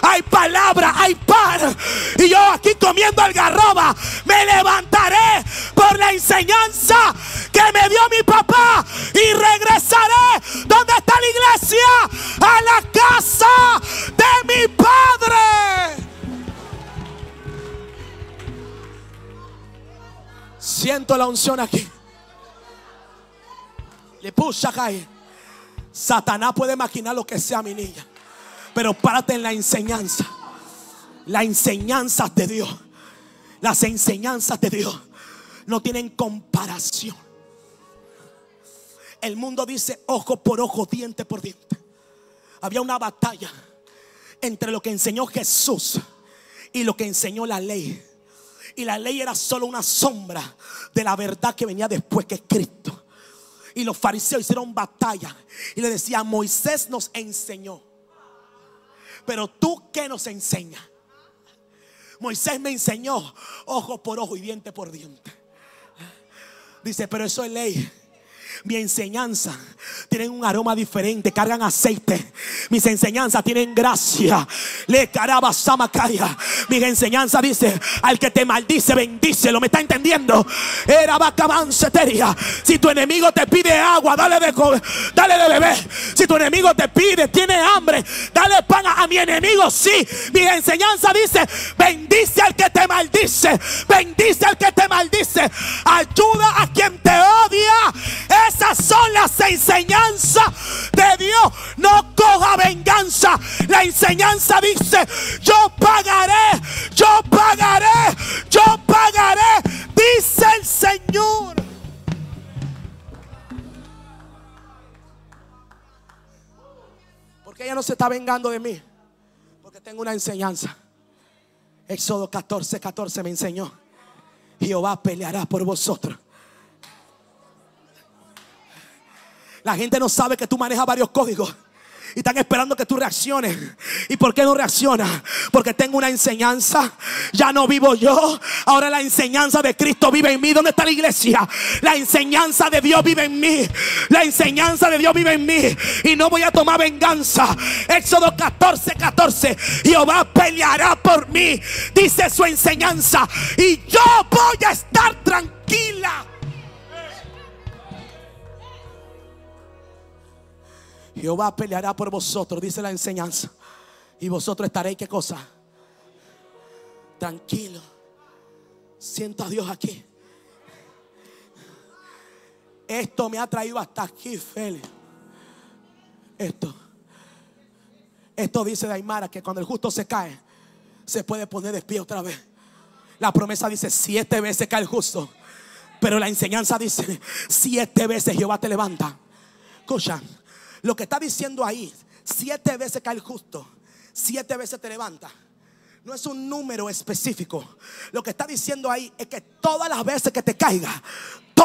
hay palabra, hay pan. Y yo aquí comiendo algarroba me levantaré por la enseñanza que me dio mi papá y regresaré. donde está la iglesia? A la casa de mi padre. Siento la unción aquí. Satanás puede imaginar lo que sea, mi niña. Pero párate en la enseñanza. Las enseñanzas de Dios. Las enseñanzas de Dios no tienen comparación. El mundo dice ojo por ojo, diente por diente. Había una batalla entre lo que enseñó Jesús y lo que enseñó la ley. Y la ley era solo una sombra de la verdad que venía después que Cristo y los fariseos hicieron batalla y le decía Moisés nos enseñó, pero tú qué nos enseña. Moisés me enseñó ojo por ojo y diente por diente. Dice, pero eso es ley. Mi enseñanza tiene un aroma diferente, cargan aceite. Mis enseñanzas tienen gracia. Le caraba samacaya. Mi enseñanza dice, al que te maldice, bendice. ¿Lo me está entendiendo? Era vaca Si tu enemigo te pide agua, dale de, dale de beber. Si tu enemigo te pide, tiene hambre, dale pan a, mi enemigo. Sí, mi enseñanza dice, bendice al que te maldice. Bendice al que te maldice. Ayuda a quien te odia. Esas son las enseñanzas de Dios. No coja venganza. La enseñanza dice, yo pagaré, yo pagaré, yo pagaré, dice el Señor. Porque ella no se está vengando de mí. Porque tengo una enseñanza. Éxodo 14, 14 me enseñó. Jehová peleará por vosotros La gente no sabe que tú manejas varios códigos y están esperando que tú reacciones. ¿Y por qué no reaccionas? Porque tengo una enseñanza. Ya no vivo yo. Ahora la enseñanza de Cristo vive en mí. ¿Dónde está la iglesia? La enseñanza de Dios vive en mí. La enseñanza de Dios vive en mí. Y no voy a tomar venganza. Éxodo 14, 14. Jehová peleará por mí. Dice su enseñanza. Y yo voy a estar tranquila. Jehová peleará por vosotros, dice la enseñanza. Y vosotros estaréis, ¿qué cosa? Tranquilo. Siento a Dios aquí. Esto me ha traído hasta aquí, Félix. Esto. Esto dice Aymara que cuando el justo se cae, se puede poner de pie otra vez. La promesa dice siete veces cae el justo. Pero la enseñanza dice siete veces Jehová te levanta. Escucha, lo que está diciendo ahí, siete veces cae el justo, siete veces te levanta. No es un número específico. Lo que está diciendo ahí es que todas las veces que te caiga,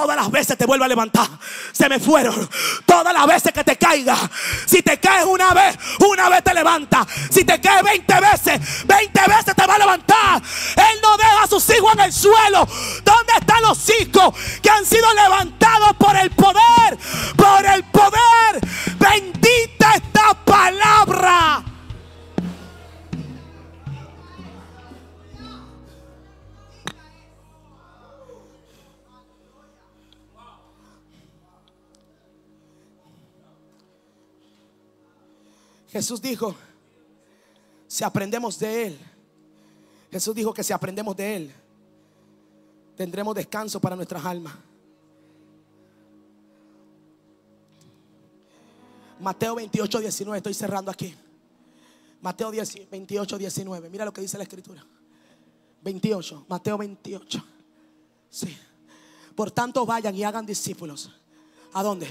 Todas las veces te vuelve a levantar. Se me fueron. Todas las veces que te caiga. Si te caes una vez, una vez te levanta. Si te caes 20 veces, 20 veces te va a levantar. Él no deja a sus hijos en el suelo. ¿Dónde están los hijos que han sido levantados por el poder? Por el poder. Bendita esta palabra. Jesús dijo, si aprendemos de Él, Jesús dijo que si aprendemos de Él, tendremos descanso para nuestras almas. Mateo 28, 19, estoy cerrando aquí. Mateo 28, 19, mira lo que dice la escritura. 28, Mateo 28. Sí. Por tanto, vayan y hagan discípulos. ¿A dónde?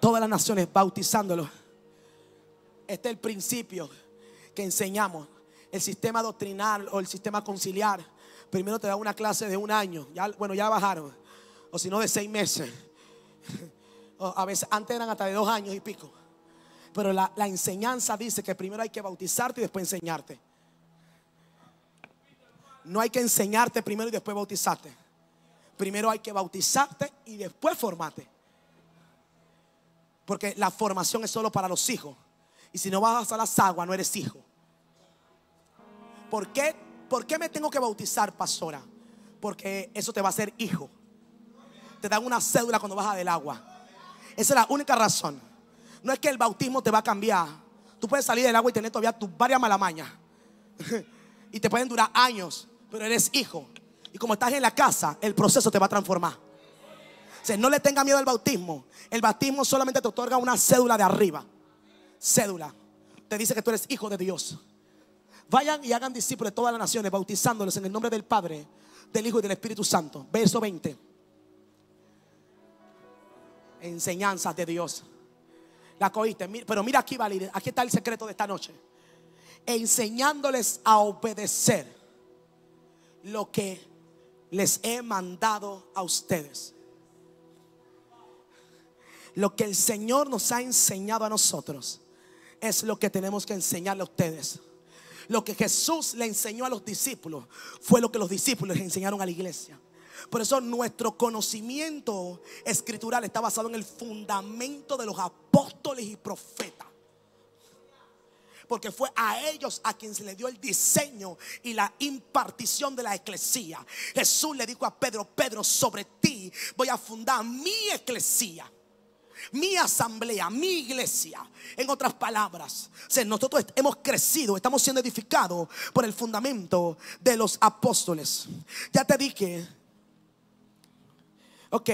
Todas las naciones, bautizándolos este es el principio que enseñamos. El sistema doctrinal o el sistema conciliar. Primero te da una clase de un año. Ya, bueno, ya bajaron. O si no, de seis meses. [laughs] a veces antes eran hasta de dos años y pico. Pero la, la enseñanza dice que primero hay que bautizarte y después enseñarte. No hay que enseñarte primero y después bautizarte. Primero hay que bautizarte y después formarte. Porque la formación es solo para los hijos. Y si no vas a las aguas, no eres hijo. ¿Por qué, ¿Por qué me tengo que bautizar, pastora? Porque eso te va a hacer hijo. Te dan una cédula cuando bajas del agua. Esa es la única razón. No es que el bautismo te va a cambiar. Tú puedes salir del agua y tener todavía tus varias malamañas. [laughs] y te pueden durar años, pero eres hijo. Y como estás en la casa, el proceso te va a transformar. O sea, no le tenga miedo al bautismo. El bautismo solamente te otorga una cédula de arriba cédula. Te dice que tú eres hijo de Dios. Vayan y hagan discípulos de todas las naciones, bautizándolos en el nombre del Padre, del Hijo y del Espíritu Santo. Verso 20. Enseñanzas de Dios. La cogiste. Pero mira aquí, Valide. Aquí está el secreto de esta noche. Enseñándoles a obedecer lo que les he mandado a ustedes. Lo que el Señor nos ha enseñado a nosotros es lo que tenemos que enseñarle a ustedes. Lo que Jesús le enseñó a los discípulos fue lo que los discípulos le enseñaron a la iglesia. Por eso nuestro conocimiento escritural está basado en el fundamento de los apóstoles y profetas. Porque fue a ellos a quien se le dio el diseño y la impartición de la iglesia Jesús le dijo a Pedro, Pedro, sobre ti voy a fundar mi iglesia mi asamblea, mi iglesia. En otras palabras, nosotros hemos crecido, estamos siendo edificados por el fundamento de los apóstoles. Ya te dije, ok,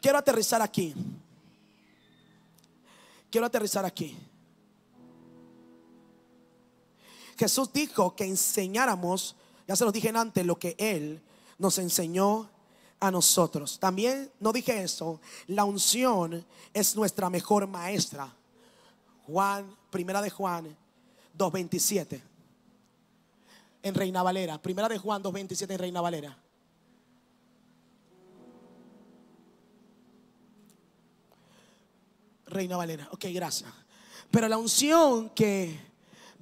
quiero aterrizar aquí. Quiero aterrizar aquí. Jesús dijo que enseñáramos, ya se los dije antes, lo que Él nos enseñó a nosotros. También, no dije eso, la unción es nuestra mejor maestra. Juan, primera de Juan 2.27. En Reina Valera, primera de Juan 2.27 en Reina Valera. Reina Valera, ok, gracias. Pero la unción que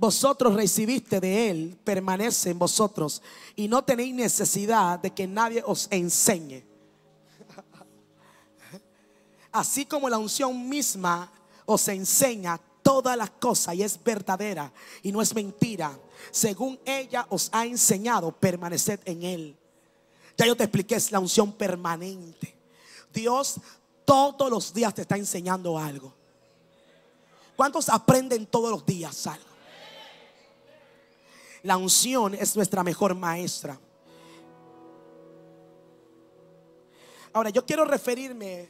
vosotros recibiste de Él, permanece en vosotros y no tenéis necesidad de que nadie os enseñe. Así como la unción misma os enseña todas las cosas y es verdadera y no es mentira, según ella os ha enseñado, permaneced en Él. Ya yo te expliqué, es la unción permanente. Dios todos los días te está enseñando algo. ¿Cuántos aprenden todos los días algo? la unción es nuestra mejor maestra. Ahora, yo quiero referirme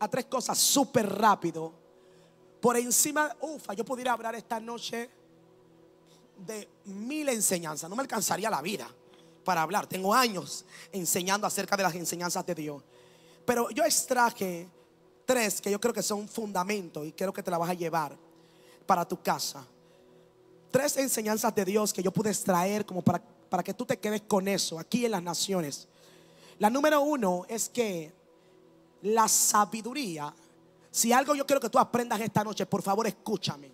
a tres cosas súper rápido. Por encima, ufa, yo pudiera hablar esta noche de mil enseñanzas. No me alcanzaría la vida para hablar. Tengo años enseñando acerca de las enseñanzas de Dios. Pero yo extraje tres que yo creo que son fundamento y creo que te la vas a llevar para tu casa tres enseñanzas de Dios que yo pude extraer como para, para que tú te quedes con eso aquí en las naciones. La número uno es que la sabiduría, si algo yo quiero que tú aprendas esta noche, por favor escúchame,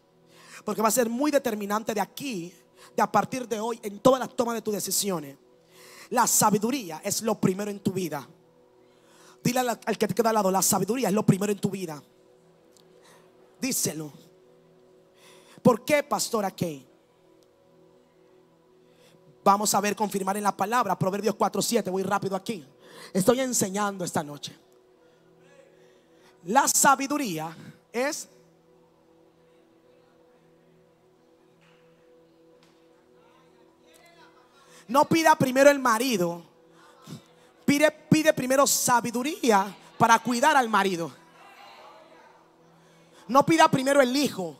porque va a ser muy determinante de aquí, de a partir de hoy, en todas las tomas de tus decisiones. La sabiduría es lo primero en tu vida. Dile al, que te queda al lado, la sabiduría es lo primero en tu vida. Díselo. ¿Por qué, pastora Kay? vamos a ver confirmar en la palabra. Proverbios 4:7. Voy rápido aquí. Estoy enseñando esta noche. La sabiduría es. No pida primero el marido. Pide, pide primero sabiduría para cuidar al marido. No pida primero el hijo.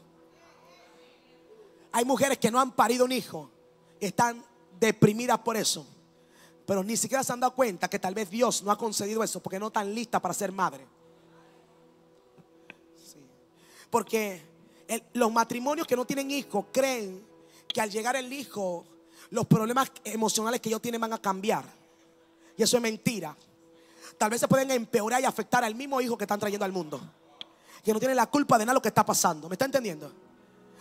Hay mujeres que no han parido un hijo. Están deprimidas por eso. Pero ni siquiera se han dado cuenta que tal vez Dios no ha concedido eso porque no están listas para ser madre. Porque los matrimonios que no tienen hijos creen que al llegar el hijo, los problemas emocionales que ellos tienen van a cambiar. Y eso es mentira. Tal vez se pueden empeorar y afectar al mismo hijo que están trayendo al mundo. Que no tiene la culpa de nada lo que está pasando. ¿Me está entendiendo?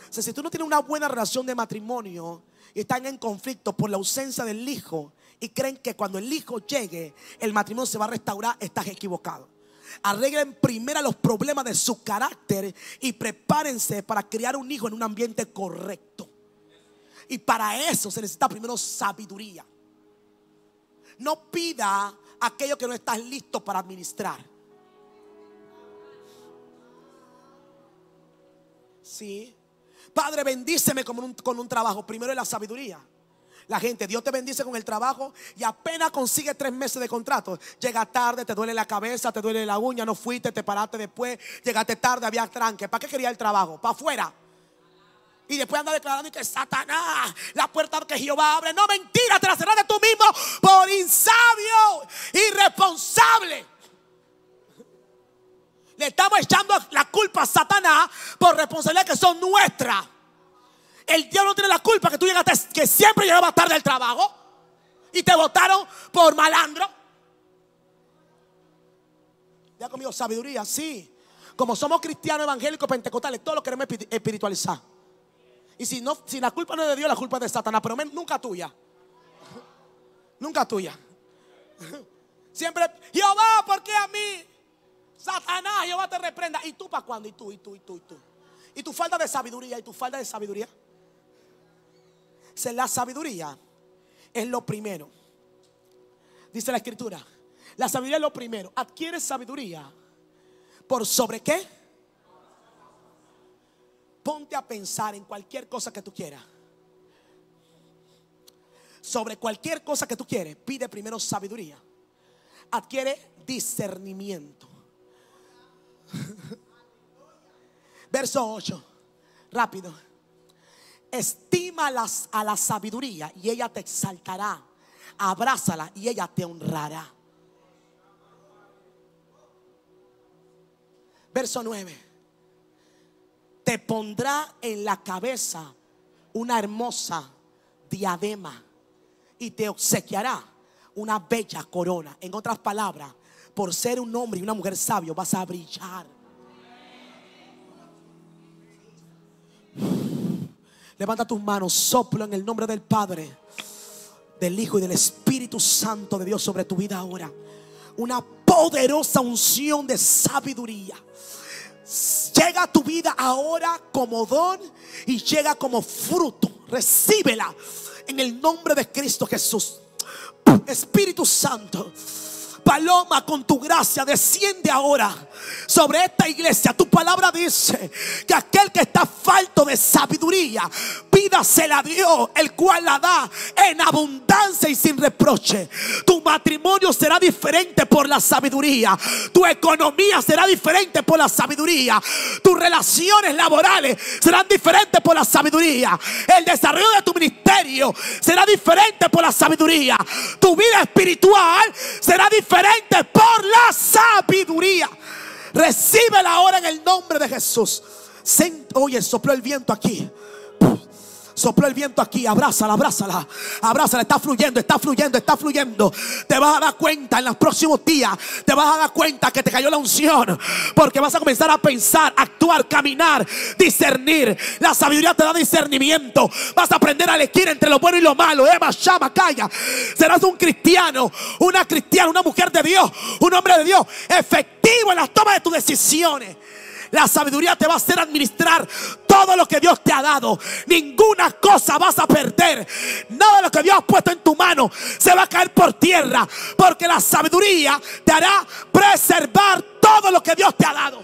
si tú no tienes una buena relación de matrimonio y están en conflicto por la ausencia del hijo y creen que cuando el hijo llegue el matrimonio se va a restaurar, estás equivocado. Arreglen primero los problemas de su carácter y prepárense para criar un hijo en un ambiente correcto. Y para eso se necesita primero sabiduría. No pida aquello que no estás listo para administrar. Sí. Padre, bendíceme con un, trabajo. Primero es la sabiduría. La gente, Dios te bendice con el trabajo y apenas consigue tres meses de contrato. Llega tarde, te duele la cabeza, te duele la uña, no fuiste, te paraste después, llegaste tarde, había tranque. ¿Para qué quería el trabajo? Para afuera. Y después anda declarando que Satanás, la puerta que Jehová abre. No, mentira, te la cerraste tú mismo por insabio, irresponsable. Le estamos echando la culpa a Satanás por responsabilidades que son nuestras. El diablo tiene la culpa que tú llegaste, que siempre llegabas tarde al trabajo y te votaron por malandro. Ya conmigo, sabiduría, sí. Como somos cristianos evangélicos, pentecostales, todos lo queremos espiritualizar. Y si, no, si la culpa no es de Dios, la culpa es de Satanás, pero nunca tuya. Nunca tuya. [laughs] Siempre, Jehová, ¿por qué a mí? Satanás, Jehová te reprenda. ¿Y tú para cuándo? ¿Y tú, y tú, y tú, y tú? ¿Y tu falta de sabiduría? ¿Y tu falta de sabiduría? La sabiduría es lo primero. Dice la escritura. La sabiduría es lo primero. Adquiere sabiduría. ¿Por sobre qué? Ponte a pensar en cualquier cosa que tú quieras. Sobre cualquier cosa que tú quieres, pide primero sabiduría. Adquiere discernimiento. [laughs] Verso 8. Rápido. Estima a la sabiduría y ella te exaltará. Abrázala y ella te honrará. Verso 9. Te pondrá en la cabeza una hermosa diadema y te obsequiará una bella corona. En otras palabras, por ser un hombre y una mujer sabio, vas a brillar. Levanta tus manos, Soplo en el nombre del Padre, del Hijo y del Espíritu Santo de Dios sobre tu vida ahora. Una poderosa unción de sabiduría. Llega a tu vida ahora como don y llega como fruto. Recíbela en el nombre de Cristo Jesús. Espíritu Santo. Paloma, con tu gracia, desciende ahora sobre esta iglesia. Tu palabra dice que aquel que está falto de sabiduría, se la Dios, el cual la da en abundancia y sin reproche. Tu matrimonio será diferente por la sabiduría. Tu economía será diferente por la sabiduría. Tus relaciones laborales serán diferentes por la sabiduría. El desarrollo de tu ministerio será diferente por la sabiduría. Tu vida espiritual será diferente por la sabiduría. Recibe la hora en el nombre de Jesús. Oye, sopló el viento aquí. Sopló el viento aquí, abrázala, abrázala, abrázala, está fluyendo, está fluyendo, está fluyendo. Te vas a dar cuenta en los próximos días, te vas a dar cuenta que te cayó la unción, porque vas a comenzar a pensar, actuar, caminar, discernir. La sabiduría te da discernimiento, vas a aprender a elegir entre lo bueno y lo malo. Eva, llama, calla. Serás un cristiano, una cristiana, una mujer de Dios, un hombre de Dios, efectivo en las tomas de tus decisiones. La sabiduría te va a hacer administrar todo lo que Dios te ha dado. Ninguna cosa vas a perder. Nada de lo que Dios ha puesto en tu mano se va a caer por tierra. Porque la sabiduría te hará preservar todo lo que Dios te ha dado.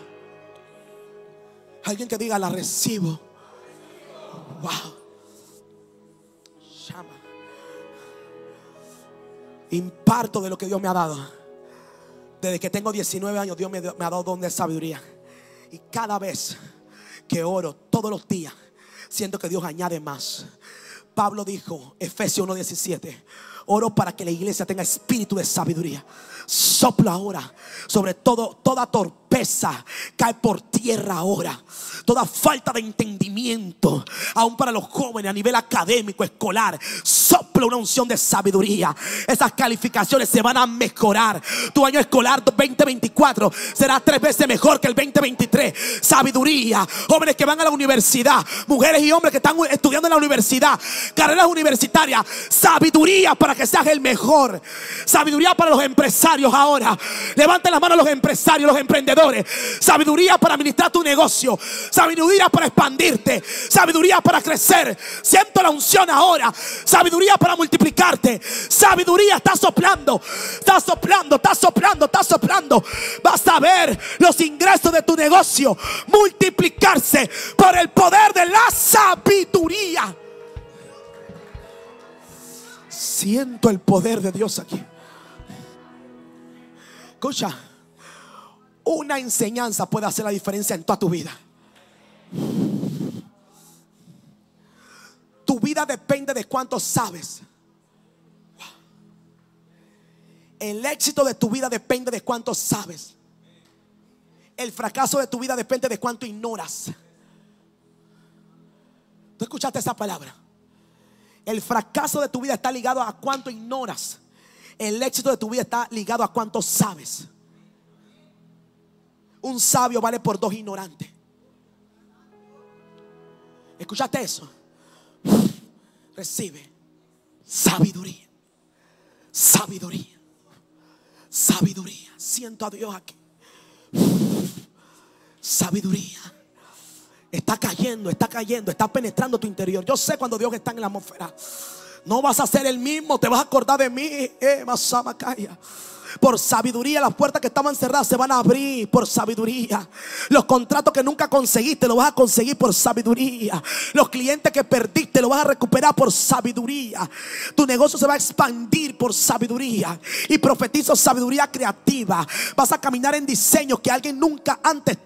Alguien que diga, la recibo. Wow. Llama. Imparto de lo que Dios me ha dado. Desde que tengo 19 años, Dios me, ha dado donde es sabiduría. Y cada vez que oro todos los días, siento que Dios añade más. Pablo dijo, Efesios 1:17, oro para que la iglesia tenga espíritu de sabiduría. Soplo ahora sobre todo toda torpeza cae por tierra ahora. Toda falta de entendimiento, aún para los jóvenes a nivel académico, escolar, Soplo una unción de sabiduría. Esas calificaciones se van a mejorar. Tu año escolar 2024 será tres veces mejor que el 2023. Sabiduría, jóvenes que van a la universidad, mujeres y hombres que están estudiando en la universidad, carreras universitarias, sabiduría para que seas el mejor, sabiduría para los empresarios ahora. Levanten las manos los empresarios, los emprendedores. Sabiduría para administrar tu negocio. Sabiduría para expandirte. Sabiduría para crecer. Siento la unción ahora. Sabiduría para multiplicarte. Sabiduría está soplando. Está soplando, está soplando, está soplando. Vas a ver los ingresos de tu negocio multiplicarse por el poder de la sabiduría. Siento el poder de Dios aquí. Escucha, una enseñanza puede hacer la diferencia en toda tu vida. Tu vida depende de cuánto sabes. El éxito de tu vida depende de cuánto sabes. El fracaso de tu vida depende de cuánto ignoras. ¿Tú escuchaste esa palabra? El fracaso de tu vida está ligado a cuánto ignoras. El éxito de tu vida está ligado a cuánto sabes. Un sabio vale por dos ignorantes. Escúchate eso. Recibe sabiduría. Sabiduría. Sabiduría. Siento a Dios aquí. Sabiduría. Está cayendo, está cayendo, está penetrando tu interior. Yo sé cuando Dios está en la atmósfera. No vas a ser el mismo, te vas a acordar de mí. Eh, Por sabiduría las puertas que estaban cerradas se van a abrir por sabiduría. Los contratos que nunca conseguiste lo vas a conseguir por sabiduría. Los clientes que perdiste lo vas a recuperar por sabiduría. Tu negocio se va a expandir por sabiduría. Y profetizo sabiduría creativa. Vas a caminar en diseños que alguien nunca antes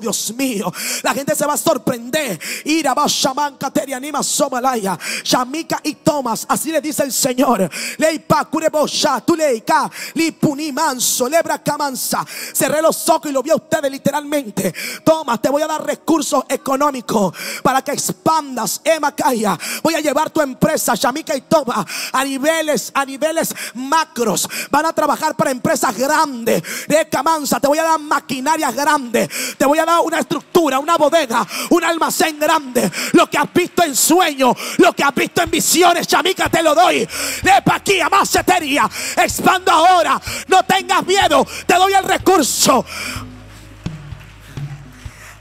Dios mío. La gente se va a sorprender. Ira, Shaman, Kateri, Anima, Somalaya, Shamika y Tomás. Así le dice el Señor. Leipa, li puni Manso Lebra, Camanza. Cerré los ojos y lo vi a ustedes literalmente. Tomás, te voy a dar recursos económicos para que expandas. Emma voy a llevar tu empresa, Shamika y Tomás, a niveles, a niveles macros. Van a trabajar para empresas grandes. De Camanza, te voy a dar maquinarias grandes te voy a dar una estructura, una bodega, un almacén grande. Lo que has visto en sueño, lo que has visto en visiones, chamica, te lo doy. Lepa aquí, Expando ahora. No tengas miedo. Te doy el recurso.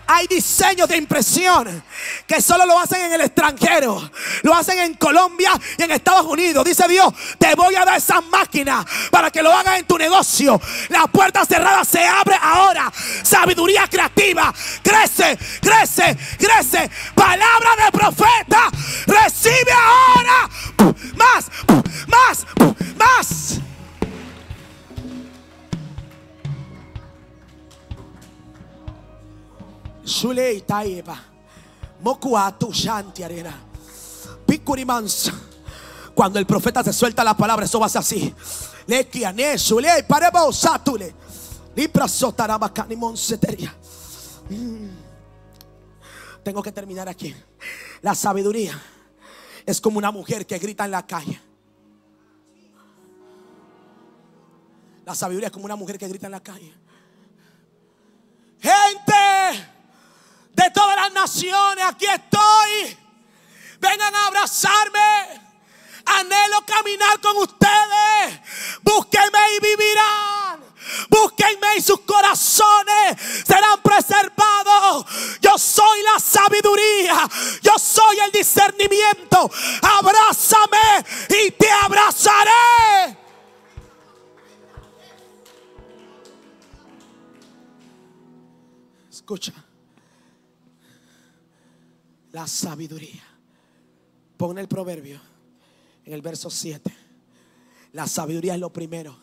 Hay diseños de impresión que solo lo hacen en el extranjero. Lo hacen en Colombia y en Estados Unidos. Dice Dios, te voy a dar esas máquinas para que lo hagas en tu negocio. La puerta cerrada se abre ahora. Sabiduría creativa. Crece, crece, crece. Palabra de profeta. Recibe ahora. Más, más, más. Arena. Cuando el profeta se suelta la palabra, eso va a ser así. Mm. Tengo que terminar aquí. La sabiduría es como una mujer que grita en la calle. La sabiduría es como una mujer que grita en la calle. Gente de todas las naciones, aquí estoy. Vengan a abrazarme. Anhelo caminar con ustedes. Búsquenme y vivirán. Búsquenme y sus corazones serán preservados. Yo soy la sabiduría. Yo soy el discernimiento. Abrázame y te abrazaré. Escucha la sabiduría. Pon el proverbio en el verso 7. La sabiduría es lo primero.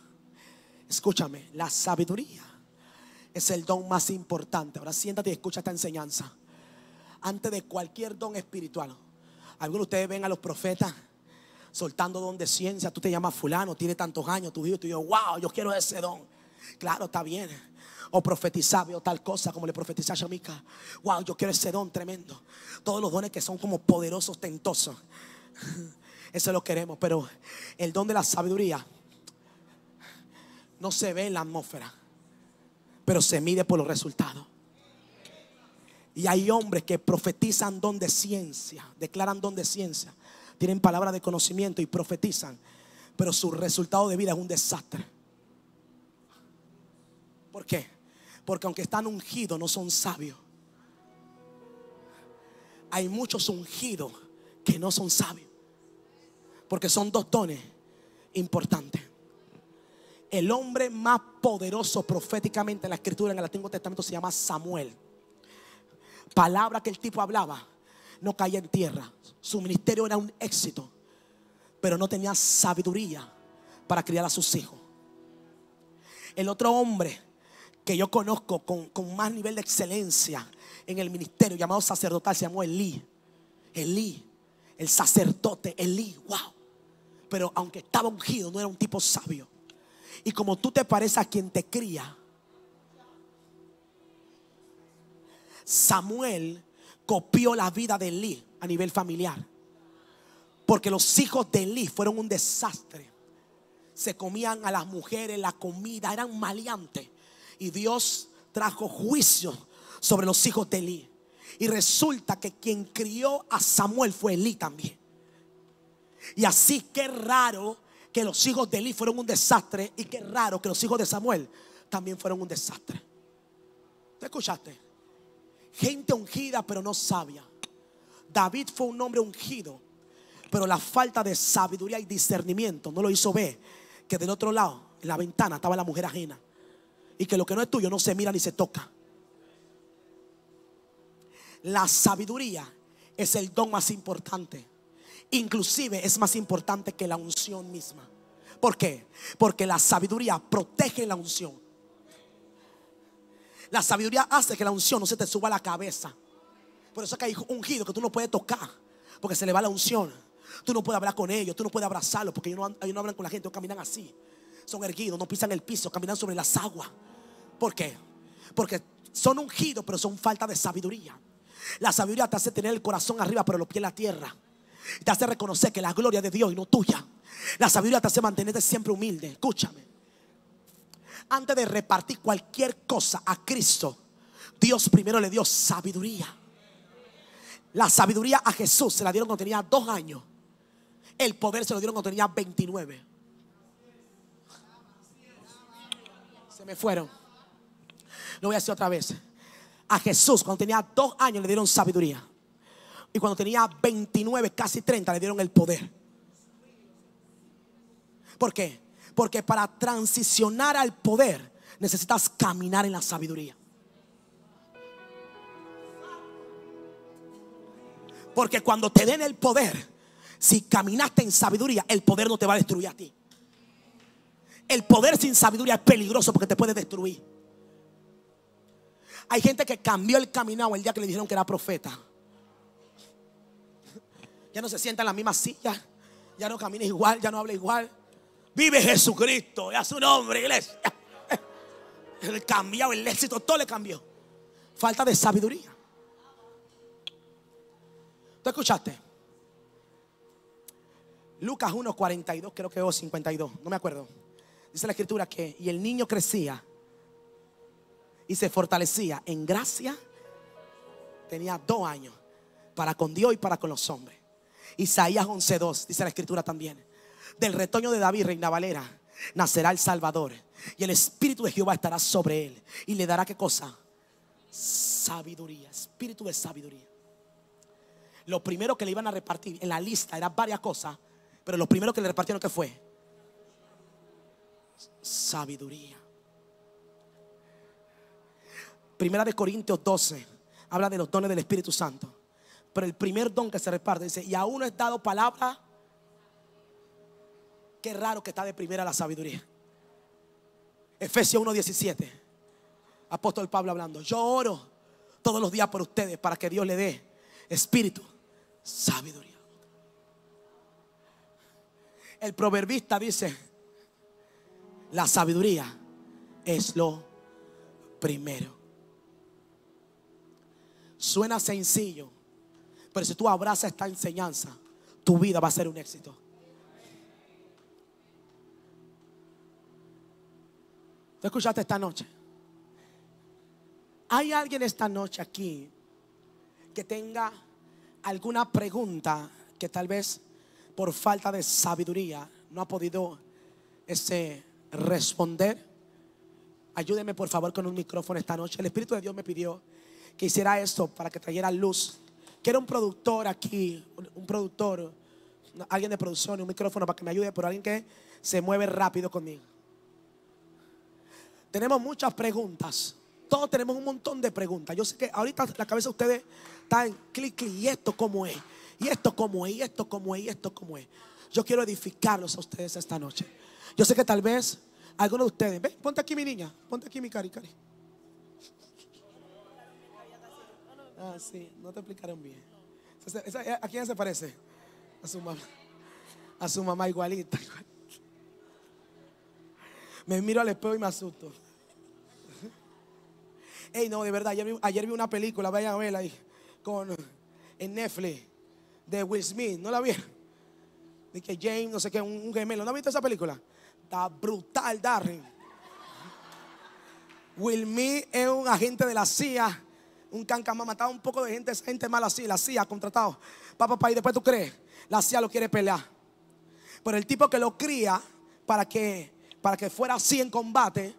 Escúchame, la sabiduría es el don más importante. Ahora siéntate y escucha esta enseñanza. Antes de cualquier don espiritual, algunos de ustedes ven a los profetas soltando don de ciencia. Tú te llamas fulano, tiene tantos años, tu hijo, yo, wow, yo quiero ese don. Claro, está bien o profetizar, veo tal cosa como le profetizaba a Wow, yo quiero ese don tremendo. Todos los dones que son como poderosos, tentosos. [laughs] Eso lo queremos, pero el don de la sabiduría no se ve en la atmósfera, pero se mide por los resultados. Y hay hombres que profetizan don de ciencia, declaran don de ciencia, tienen palabras de conocimiento y profetizan, pero su resultado de vida es un desastre. ¿Por qué? Porque aunque están ungidos, no son sabios. Hay muchos ungidos que no son sabios. Porque son dos dones importantes. El hombre más poderoso proféticamente en la escritura, en el Antiguo Testamento, se llama Samuel. Palabra que el tipo hablaba no caía en tierra. Su ministerio era un éxito, pero no tenía sabiduría para criar a sus hijos. El otro hombre que yo conozco con, más nivel de excelencia en el ministerio, llamado sacerdotal, se llamó Elí. Elí, el sacerdote, Elí, wow. Pero aunque estaba ungido, no era un tipo sabio. Y como tú te pareces a quien te cría, Samuel copió la vida de Elí a nivel familiar. Porque los hijos de Elí fueron un desastre. Se comían a las mujeres, la comida, eran maleantes. Y Dios trajo juicio sobre los hijos de Eli Y resulta que quien crió a Samuel fue Eli también. Y así que raro que los hijos de Eli fueron un desastre y qué raro que los hijos de Samuel también fueron un desastre. ¿Te escuchaste? Gente ungida pero no sabia. David fue un hombre ungido, pero la falta de sabiduría y discernimiento no lo hizo ver que del otro lado, en la ventana, estaba la mujer ajena y que lo que no es tuyo no se mira ni se toca. La sabiduría es el don más importante. Inclusive es más importante que la unción misma. ¿Por qué? Porque la sabiduría protege la unción. La sabiduría hace que la unción no se te suba a la cabeza. Por eso que hay ungido que tú no puedes tocar, porque se le va la unción. Tú no puedes hablar con ellos, tú no puedes abrazarlos, porque no, ellos no hablan con la gente, ellos caminan así son erguidos, no pisan el piso, caminan sobre las aguas. ¿Por qué? Porque son ungidos, pero son falta de sabiduría. La sabiduría te hace tener el corazón arriba, pero los pies en la tierra. Te hace reconocer que la gloria de Dios y no tuya. La sabiduría te hace mantenerte siempre humilde. Escúchame. Antes de repartir cualquier cosa a Cristo, Dios primero le dio sabiduría. La sabiduría a Jesús se la dieron cuando tenía dos años. El poder se lo dieron cuando tenía 29. me fueron. Lo voy a hacer otra vez. A Jesús, cuando tenía dos años, le dieron sabiduría. Y cuando tenía 29, casi 30, le dieron el poder. ¿Por qué? Porque para transicionar al poder necesitas caminar en la sabiduría. Porque cuando te den el poder, si caminaste en sabiduría, el poder no te va a destruir a ti. El poder sin sabiduría es peligroso porque te puede destruir. Hay gente que cambió el caminado el día que le dijeron que era profeta. Ya no se sienta en la misma silla. Ya no camina igual, ya no habla igual. Vive Jesucristo, ya su nombre, iglesia. El cambiado, el éxito, todo le cambió. Falta de sabiduría. ¿Tú escuchaste? Lucas 1.42, creo que es 52, no me acuerdo dice la escritura que, y el niño crecía y se fortalecía en gracia. Tenía dos años para con Dios y para con los hombres. Isaías 11.2 dice la escritura también. Del retoño de David, reina Valera, nacerá el Salvador. Y el Espíritu de Jehová estará sobre él. Y le dará qué cosa? Sabiduría, espíritu de sabiduría. Lo primero que le iban a repartir en la lista eran varias cosas. Pero lo primero que le repartieron que fue sabiduría. Primera de Corintios 12 habla de los dones del Espíritu Santo. Pero el primer don que se reparte dice, y a uno es dado palabra. Qué raro que está de primera la sabiduría. Efesios 1:17. Apóstol Pablo hablando, yo oro todos los días por ustedes para que Dios le dé espíritu, sabiduría. El proverbista dice, la sabiduría es lo primero. Suena sencillo, pero si tú abrazas esta enseñanza, tu vida va a ser un éxito. ¿Tú escuchaste esta noche? ¿Hay alguien esta noche aquí que tenga alguna pregunta que tal vez por falta de sabiduría no ha podido ese responder. Ayúdenme por favor con un micrófono esta noche. El Espíritu de Dios me pidió que hiciera esto para que trayera luz. Quiero un productor aquí, un productor, alguien de producción, un micrófono para que me ayude, pero alguien que se mueve rápido conmigo. Tenemos muchas preguntas. Todos tenemos un montón de preguntas. Yo sé que ahorita la cabeza de ustedes está en clic, clic, y esto como es, y esto como es, y esto como es, y esto como es. Yo quiero edificarlos a ustedes esta noche. Yo sé que tal vez algunos de ustedes, ven, ponte aquí mi niña, ponte aquí mi cari, cari. Ah, sí, no te explicaron bien. ¿A quién se parece? A su mamá. A su mamá igualita. Me miro al espejo y me asusto. Ey, no, de verdad, ayer vi, una película, vayan a verla ahí, con, en Netflix, de Will Smith, ¿no la vieron? De que James, no sé qué, un, gemelo, ¿no has visto esa película? Está brutal, Darren. me es un agente de la CIA. Un cancama mataba un poco de gente, gente mala así, la CIA contratado. Papá, y después tú crees, la CIA lo quiere pelear. Pero el tipo que lo cría para que, para que fuera así en combate,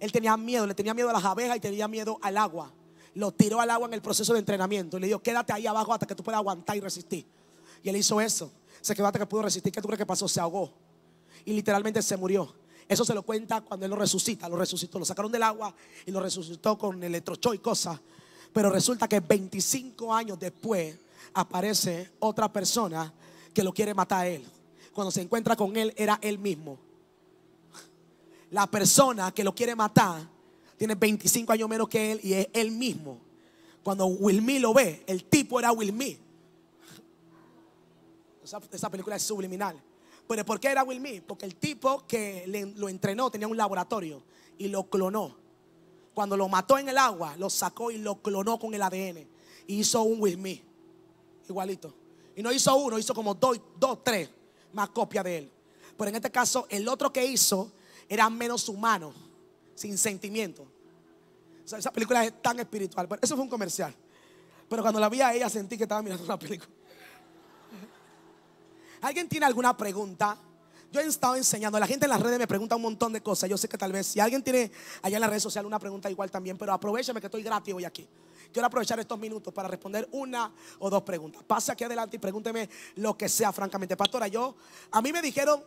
él tenía miedo, le tenía miedo a las abejas y tenía miedo al agua. Lo tiró al agua en el proceso de entrenamiento y le dijo, quédate ahí abajo hasta que tú puedas aguantar y resistir. Y él hizo eso. Se quedó hasta que pudo resistir. ¿Qué tú crees que pasó? Se ahogó y literalmente se murió. Eso se lo cuenta cuando él lo resucita, lo resucitó, lo sacaron del agua y lo resucitó con electrocho y cosas. Pero resulta que 25 años después aparece otra persona que lo quiere matar a él. Cuando se encuentra con él era él mismo. La persona que lo quiere matar tiene 25 años menos que él y es él mismo. Cuando Wilmy lo ve, el tipo era Wilmy. Esa, esa película es subliminal. Pero ¿por qué era Will Me? Porque el tipo que lo entrenó tenía un laboratorio y lo clonó. Cuando lo mató en el agua, lo sacó y lo clonó con el ADN. Y hizo un Will Me. Igualito. Y no hizo uno, hizo como dos, dos tres más copias de él. Pero en este caso, el otro que hizo era menos humano, sin sentimiento. O sea, esa película es tan espiritual. eso fue un comercial. Pero cuando la vi a ella sentí que estaba mirando una película. ¿Alguien tiene alguna pregunta? Yo he estado enseñando, la gente en las redes me pregunta un montón de cosas. Yo sé que tal vez si alguien tiene allá en las redes sociales una pregunta igual también, pero aprovechame que estoy gratis hoy aquí. Quiero aprovechar estos minutos para responder una o dos preguntas. Pase aquí adelante y pregúnteme lo que sea, francamente. Pastora, yo, a mí me dijeron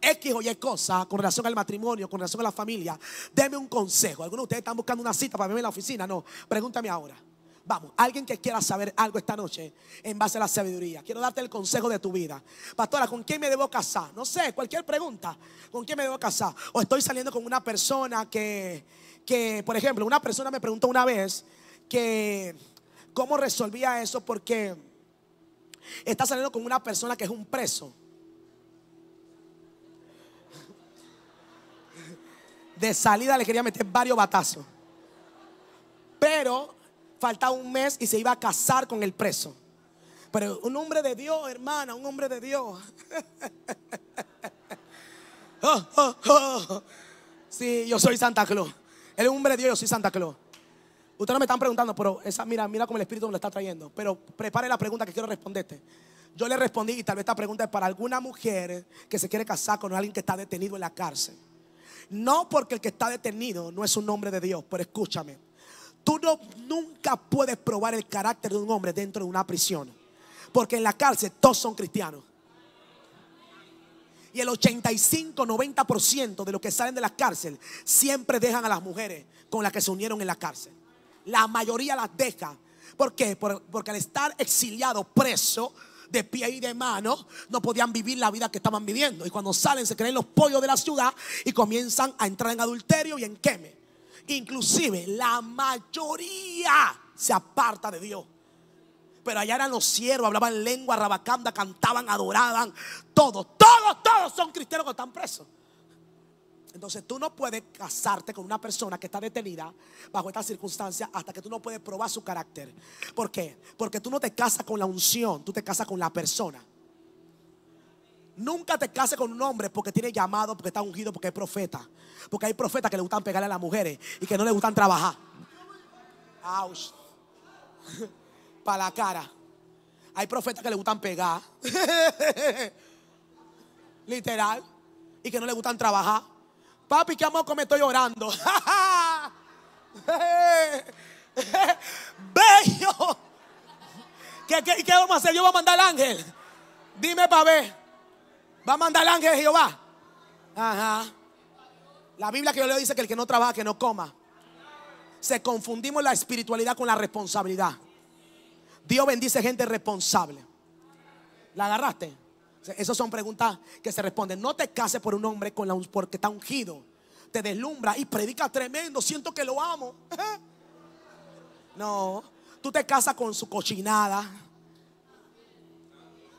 X o Y cosas con relación al matrimonio, con relación a la familia. Deme un consejo. Algunos de ustedes están buscando una cita para verme en la oficina. No, pregúntame ahora. Vamos, alguien que quiera saber algo esta noche en base a la sabiduría. Quiero darte el consejo de tu vida. Pastora, ¿con quién me debo casar? No sé, cualquier pregunta. ¿Con quién me debo casar? O estoy saliendo con una persona que, que por ejemplo, una persona me preguntó una vez que cómo resolvía eso porque está saliendo con una persona que es un preso. De salida le quería meter varios batazos. Pero faltaba un mes y se iba a casar con el preso. Pero un hombre de Dios, hermana, un hombre de Dios. Si [laughs] oh, oh, oh. Sí, yo soy Santa Claus. El hombre de Dios, yo soy Santa Claus. Ustedes no me están preguntando, pero esa, mira, mira cómo el Espíritu me lo está trayendo. Pero prepare la pregunta que quiero responderte. Yo le respondí, y tal vez esta pregunta es para alguna mujer que se quiere casar con alguien que está detenido en la cárcel. No porque el que está detenido no es un hombre de Dios, pero escúchame. Tú no, nunca puedes probar el carácter de un hombre dentro de una prisión. Porque en la cárcel todos son cristianos. Y el 85-90% de los que salen de la cárcel siempre dejan a las mujeres con las que se unieron en la cárcel. La mayoría las deja. ¿Por qué? Porque al estar exiliado, preso, de pie y de mano, no podían vivir la vida que estaban viviendo. Y cuando salen se creen los pollos de la ciudad y comienzan a entrar en adulterio y en queme. Inclusive la mayoría se aparta de Dios. Pero allá eran los siervos, hablaban lengua, rabacanda, cantaban, adoraban. Todos, todos, todos son cristianos que están presos. Entonces tú no puedes casarte con una persona que está detenida bajo estas circunstancias hasta que tú no puedes probar su carácter. ¿Por qué? Porque tú no te casas con la unción, tú te casas con la persona. Nunca te cases con un hombre porque tiene llamado, porque está ungido, porque es profeta. Porque hay profetas que le gustan pegarle a las mujeres y que no le gustan trabajar. ¡Aush! [laughs] Para la cara. Hay profetas que le gustan pegar. [laughs] Literal. Y que no le gustan trabajar. Papi, ¿qué amor Como me estoy orando? [laughs] Bello. ¿Qué, qué, vamos a hacer? Yo voy a mandar al ángel. Dime para ver. Va a mandar el ángel de Jehová. Ajá. La Biblia que yo leo dice que el que no trabaja, que no coma. Se confundimos la espiritualidad con la responsabilidad. Dios bendice gente responsable. ¿La agarraste? Esas son preguntas que se responden. No te cases por un hombre con la, porque está ungido. Te deslumbra y predica tremendo. Siento que lo amo. [laughs] No, tú te casas con su cochinada.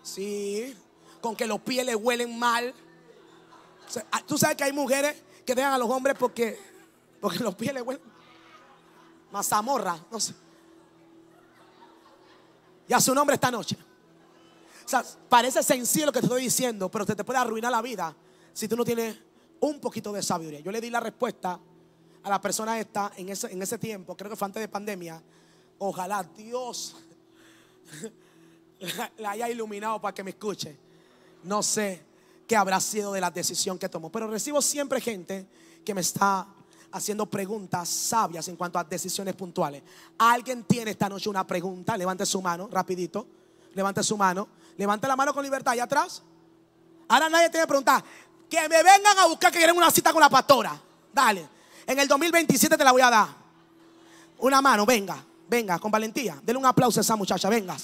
Sí, con que los pies le huelen mal. Ah, tú sabes que hay mujeres que dejan a los hombres porque, porque los pies le huelen. Mazamorra, no sé. Y a su nombre esta noche. O sea, parece sencillo lo que te estoy diciendo, pero te, te puede arruinar la vida si tú no tienes un poquito de sabiduría. Yo le di la respuesta a la persona esta en ese, en ese tiempo, creo que fue antes de pandemia. Ojalá Dios [laughs] la haya iluminado para que me escuche no sé qué habrá sido de la decisión que tomó. Pero recibo siempre gente que me está haciendo preguntas sabias en cuanto a decisiones puntuales. ¿Alguien tiene esta noche una pregunta? Levante su mano, rapidito. Levante su mano. Levante la mano con libertad. ¿Y atrás? Ahora nadie tiene que preguntar. Que me vengan a buscar que quieren una cita con la pastora. Dale. En el 2027 te la voy a dar. Una mano, venga, venga, con valentía. Dele un aplauso a esa muchacha, venga.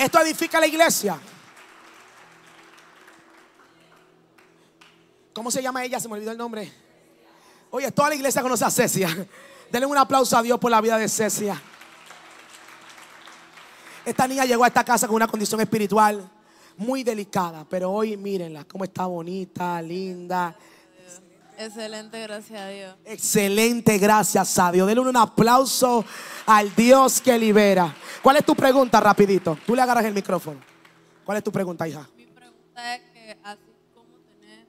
Esto edifica la iglesia. ¿Cómo se llama ella? Se me olvidó el nombre. Oye, toda la iglesia conoce a Cecia. Denle un aplauso a Dios por la vida de Cecia. Esta niña llegó a esta casa con una condición espiritual muy delicada, pero hoy mírenla, cómo está bonita, linda. Excelente, gracias a Dios. Excelente, gracias a Dios. Dele un aplauso al Dios que libera. ¿Cuál es tu pregunta, rapidito? Tú le agarras el micrófono. ¿Cuál es tu pregunta, hija? Mi pregunta es que así como tener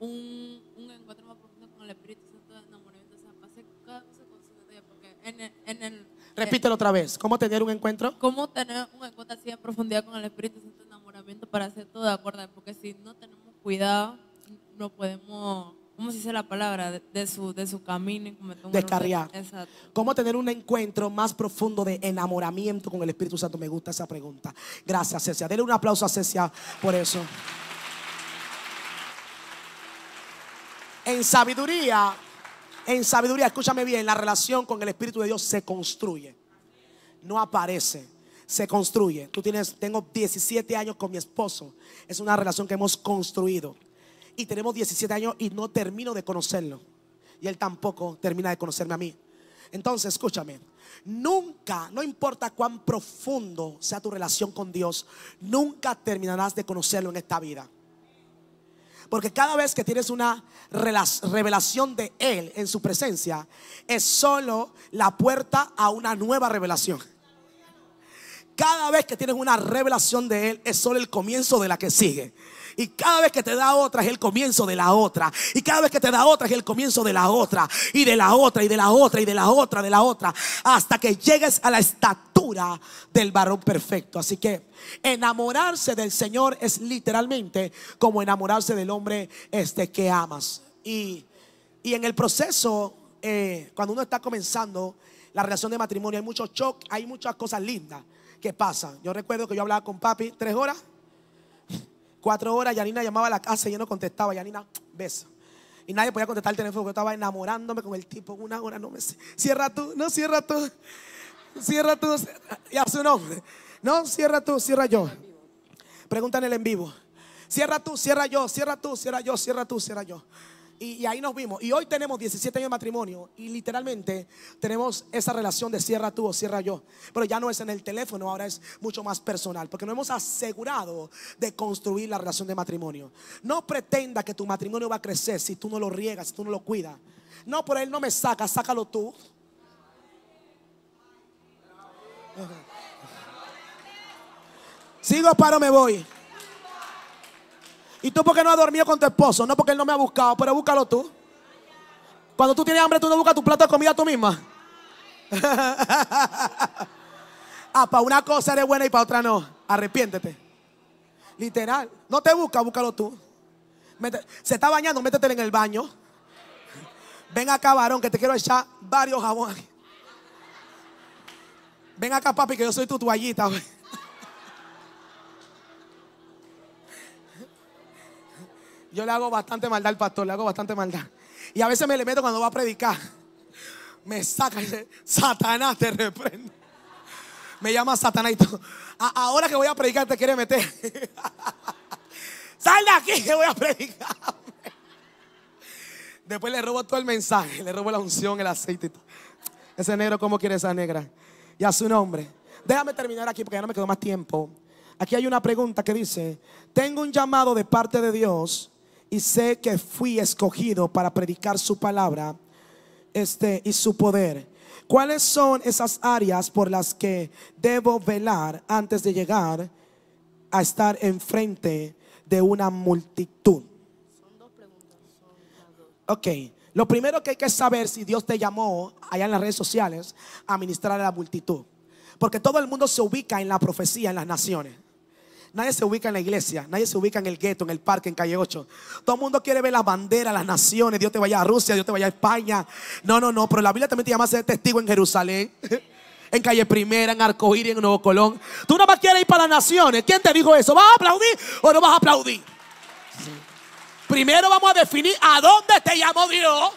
un, encuentro más profundo con el Espíritu Santo de enamoramiento, en Repítelo otra vez. ¿Cómo tener un encuentro? ¿Cómo tener un encuentro así en profundidad con el Espíritu Santo de enamoramiento para hacer todo de acuerdo? Porque si no tenemos cuidado, no podemos ¿cómo se dice la palabra? De, su, de su camino. Descarriar. ¿Cómo tener un encuentro más profundo de enamoramiento con el Espíritu Santo? Me gusta esa pregunta. Gracias, Cecia. Dele un aplauso a Cecia por eso. En sabiduría, en sabiduría, escúchame bien, la relación con el Espíritu de Dios se construye. No aparece se construye. Tú tienes, tengo 17 años con mi esposo. Es una relación que hemos construido y tenemos 17 años y no termino de conocerlo. Y él tampoco termina de conocerme a mí. Entonces, escúchame, nunca, no importa cuán profundo sea tu relación con Dios, nunca terminarás de conocerlo en esta vida. Porque cada vez que tienes una revelación de Él en su presencia, es solo la puerta a una nueva revelación. Cada vez que tienes una revelación de Él es solo el comienzo de la que sigue. Y cada vez que te da otra es el comienzo de la otra. Y cada vez que te da otra es el comienzo de la otra. Y de la otra, y de la otra, y de la otra, de la otra. Hasta que llegues a la estatura del varón perfecto. Así que enamorarse del Señor es literalmente como enamorarse del hombre este que amas. Y, en el proceso, eh, cuando uno está comenzando la relación de matrimonio, hay mucho shock, hay muchas cosas lindas. ¿Qué pasa? Yo recuerdo que yo hablaba con papi tres horas, cuatro horas, Yanina llamaba a la casa y yo no contestaba. Yanina, beso. Y nadie podía contestar el teléfono porque yo estaba enamorándome con el tipo. Una hora, no me... Cierra tú, no cierra tú. Cierra tú, Y a su nombre. No, cierra tú, cierra yo. Pregúntale el en vivo. cierra tú, cierra yo, cierra tú, cierra yo. Cierra tú, cierra yo. Y, ahí nos vimos. Y hoy tenemos 17 años de matrimonio y literalmente tenemos esa relación de cierra tú o cierra yo. Pero ya no es en el teléfono, ahora es mucho más personal, porque nos hemos asegurado de construir la relación de matrimonio. No pretenda que tu matrimonio va a crecer si tú no lo riegas, si tú no lo cuidas. No, por él no me saca, sácalo tú. Sigo, paro, me voy. ¿Y tú por qué no has dormido con tu esposo? No porque él no me ha buscado, pero búscalo tú. Cuando tú tienes hambre, tú no buscas tu plato de comida tú misma. [laughs] ah, para una cosa eres buena y para otra no. Arrepiéntete. Literal. No te busca, búscalo tú. Se está bañando, métetele en el baño. Ven acá, varón, que te quiero echar varios jabones. Ven acá, papi, que yo soy tu toallita. Yo le hago bastante maldad al pastor, le hago bastante maldad. Y a veces me le meto cuando va a predicar. Me saca y dice, Satanás te reprende. Me llama Satanás Ahora que voy a predicar te quiere meter. [laughs] Sal de aquí que voy a predicar. Después le robo todo el mensaje, le robo la unción, el aceite y todo. Ese negro, ¿cómo quiere esa negra? Y a su nombre. Déjame terminar aquí porque ya no me quedó más tiempo. Aquí hay una pregunta que dice, tengo un llamado de parte de Dios y sé que fui escogido para predicar su palabra este, y su poder. ¿Cuáles son esas áreas por las que debo velar antes de llegar a estar enfrente de una multitud? Son dos preguntas. Ok, lo primero que hay que saber si Dios te llamó allá en las redes sociales a ministrar a la multitud. Porque todo el mundo se ubica en la profecía, en las naciones. Nadie se ubica en la iglesia, nadie se ubica en el gueto, en el parque, en calle 8. Todo el mundo quiere ver las banderas, las naciones. Dios te vaya a Rusia, Dios te vaya a España. No, no, no, pero la Biblia también te llama a ser testigo en Jerusalén, [laughs] en calle Primera, en Arcoíris, en Nuevo Colón. Tú vas más quieres ir para las naciones. ¿Quién te dijo eso? ¿Vas a aplaudir o no vas a aplaudir? Primero vamos a definir a dónde te llamó Dios.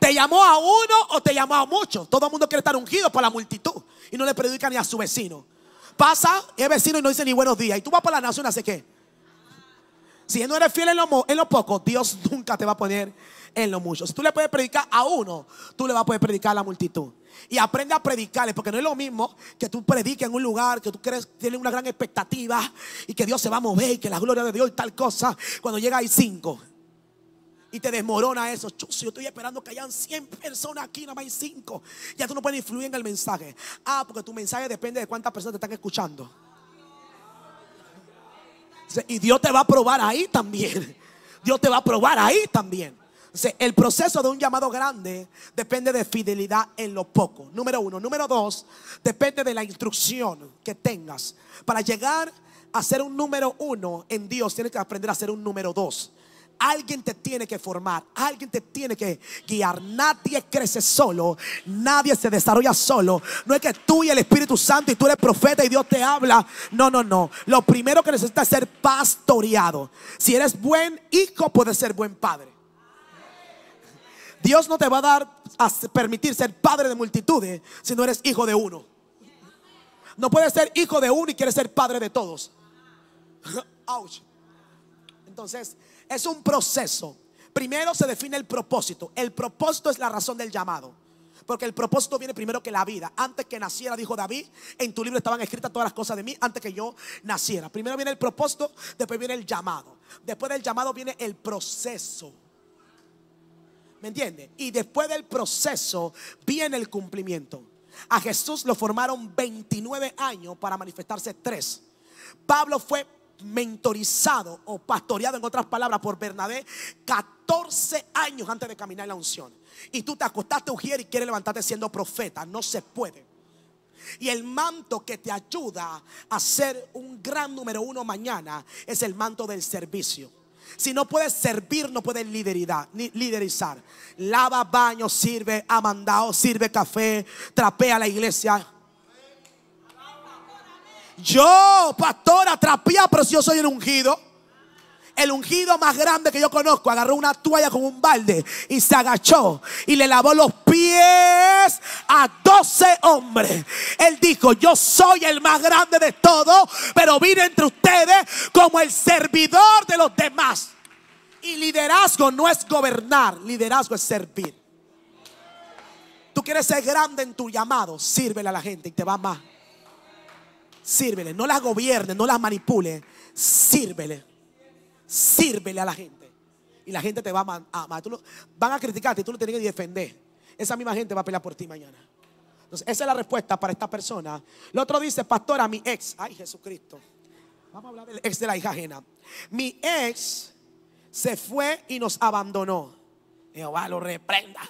¿Te llamó a uno o te llamó a muchos? Todo el mundo quiere estar ungido por la multitud y no le predica ni a su vecino pasa, el vecino y no dice ni buenos días. Y tú vas para la nación, ¿hace qué? Si no eres fiel en lo, en lo poco, Dios [laughs] nunca te va a poner en lo mucho. Si tú le puedes predicar a uno, tú le vas a poder predicar a la multitud. Y aprende a predicarle, porque no es lo mismo que tú prediques en un lugar, que tú crees, tiene una gran expectativa y que Dios se va a mover y que la gloria de Dios y tal cosa, cuando llega hay cinco y te desmorona eso. yo estoy esperando que hayan 100 personas aquí, nada más hay 5, ya tú no puedes influir en el mensaje. Ah, porque tu mensaje depende de cuántas personas te están escuchando. Y Dios te va a probar ahí también. Dios te va a probar ahí también. El proceso de un llamado grande depende de fidelidad en lo poco. Número uno. Número dos, depende de la instrucción que tengas. Para llegar a ser un número uno en Dios, tienes que aprender a ser un número dos. Alguien te tiene que formar, alguien te tiene que guiar. Nadie crece solo, nadie se desarrolla solo. No es que tú y el Espíritu Santo y tú eres profeta y Dios te habla. No, no, no. Lo primero que necesitas es ser pastoreado. Si eres buen hijo, puedes ser buen padre. Dios no te va a dar a permitir ser padre de multitudes si no eres hijo de uno. No puedes ser hijo de uno y quieres ser padre de todos. [laughs] Entonces, es un proceso. Primero se define el propósito. El propósito es la razón del llamado. Porque el propósito viene primero que la vida. Antes que naciera, dijo David, en tu libro estaban escritas todas las cosas de mí antes que yo naciera. Primero viene el propósito, después viene el llamado. Después del llamado viene el proceso. ¿Me entiende? Y después del proceso viene el cumplimiento. A Jesús lo formaron 29 años para manifestarse tres. Pablo fue mentorizado o pastoreado, en otras palabras, por Bernabé 14 años antes de caminar en la unción. Y tú te acostaste ujier y quieres levantarte siendo profeta. No se puede. Y el manto que te ayuda a ser un gran número uno mañana es el manto del servicio. Si no puedes servir, no puedes lideridad, ni liderizar. Lava baño, sirve, mandado sirve café, trapea la iglesia. Yo, pastor atrapía pero si yo soy el ungido. El ungido más grande que yo conozco agarró una toalla con un balde y se agachó y le lavó los pies a 12 hombres. Él dijo, yo soy el más grande de todos, pero vine entre ustedes como el servidor de los demás. Y liderazgo no es gobernar, liderazgo es servir. Tú quieres ser grande en tu llamado, sírvele a la gente y te va más. Sírvele, no las gobierne, no las manipule. Sírvele. Sírvele a la gente. Y la gente te va a amar. van a criticarte y tú lo tienes que defender. Esa misma gente va a pelear por ti mañana. Entonces, esa es la respuesta para esta persona. El otro dice, pastora, mi ex. Ay, Jesucristo. Vamos a hablar del ex de la hija ajena. Mi ex se fue y nos abandonó. Jehová lo reprenda.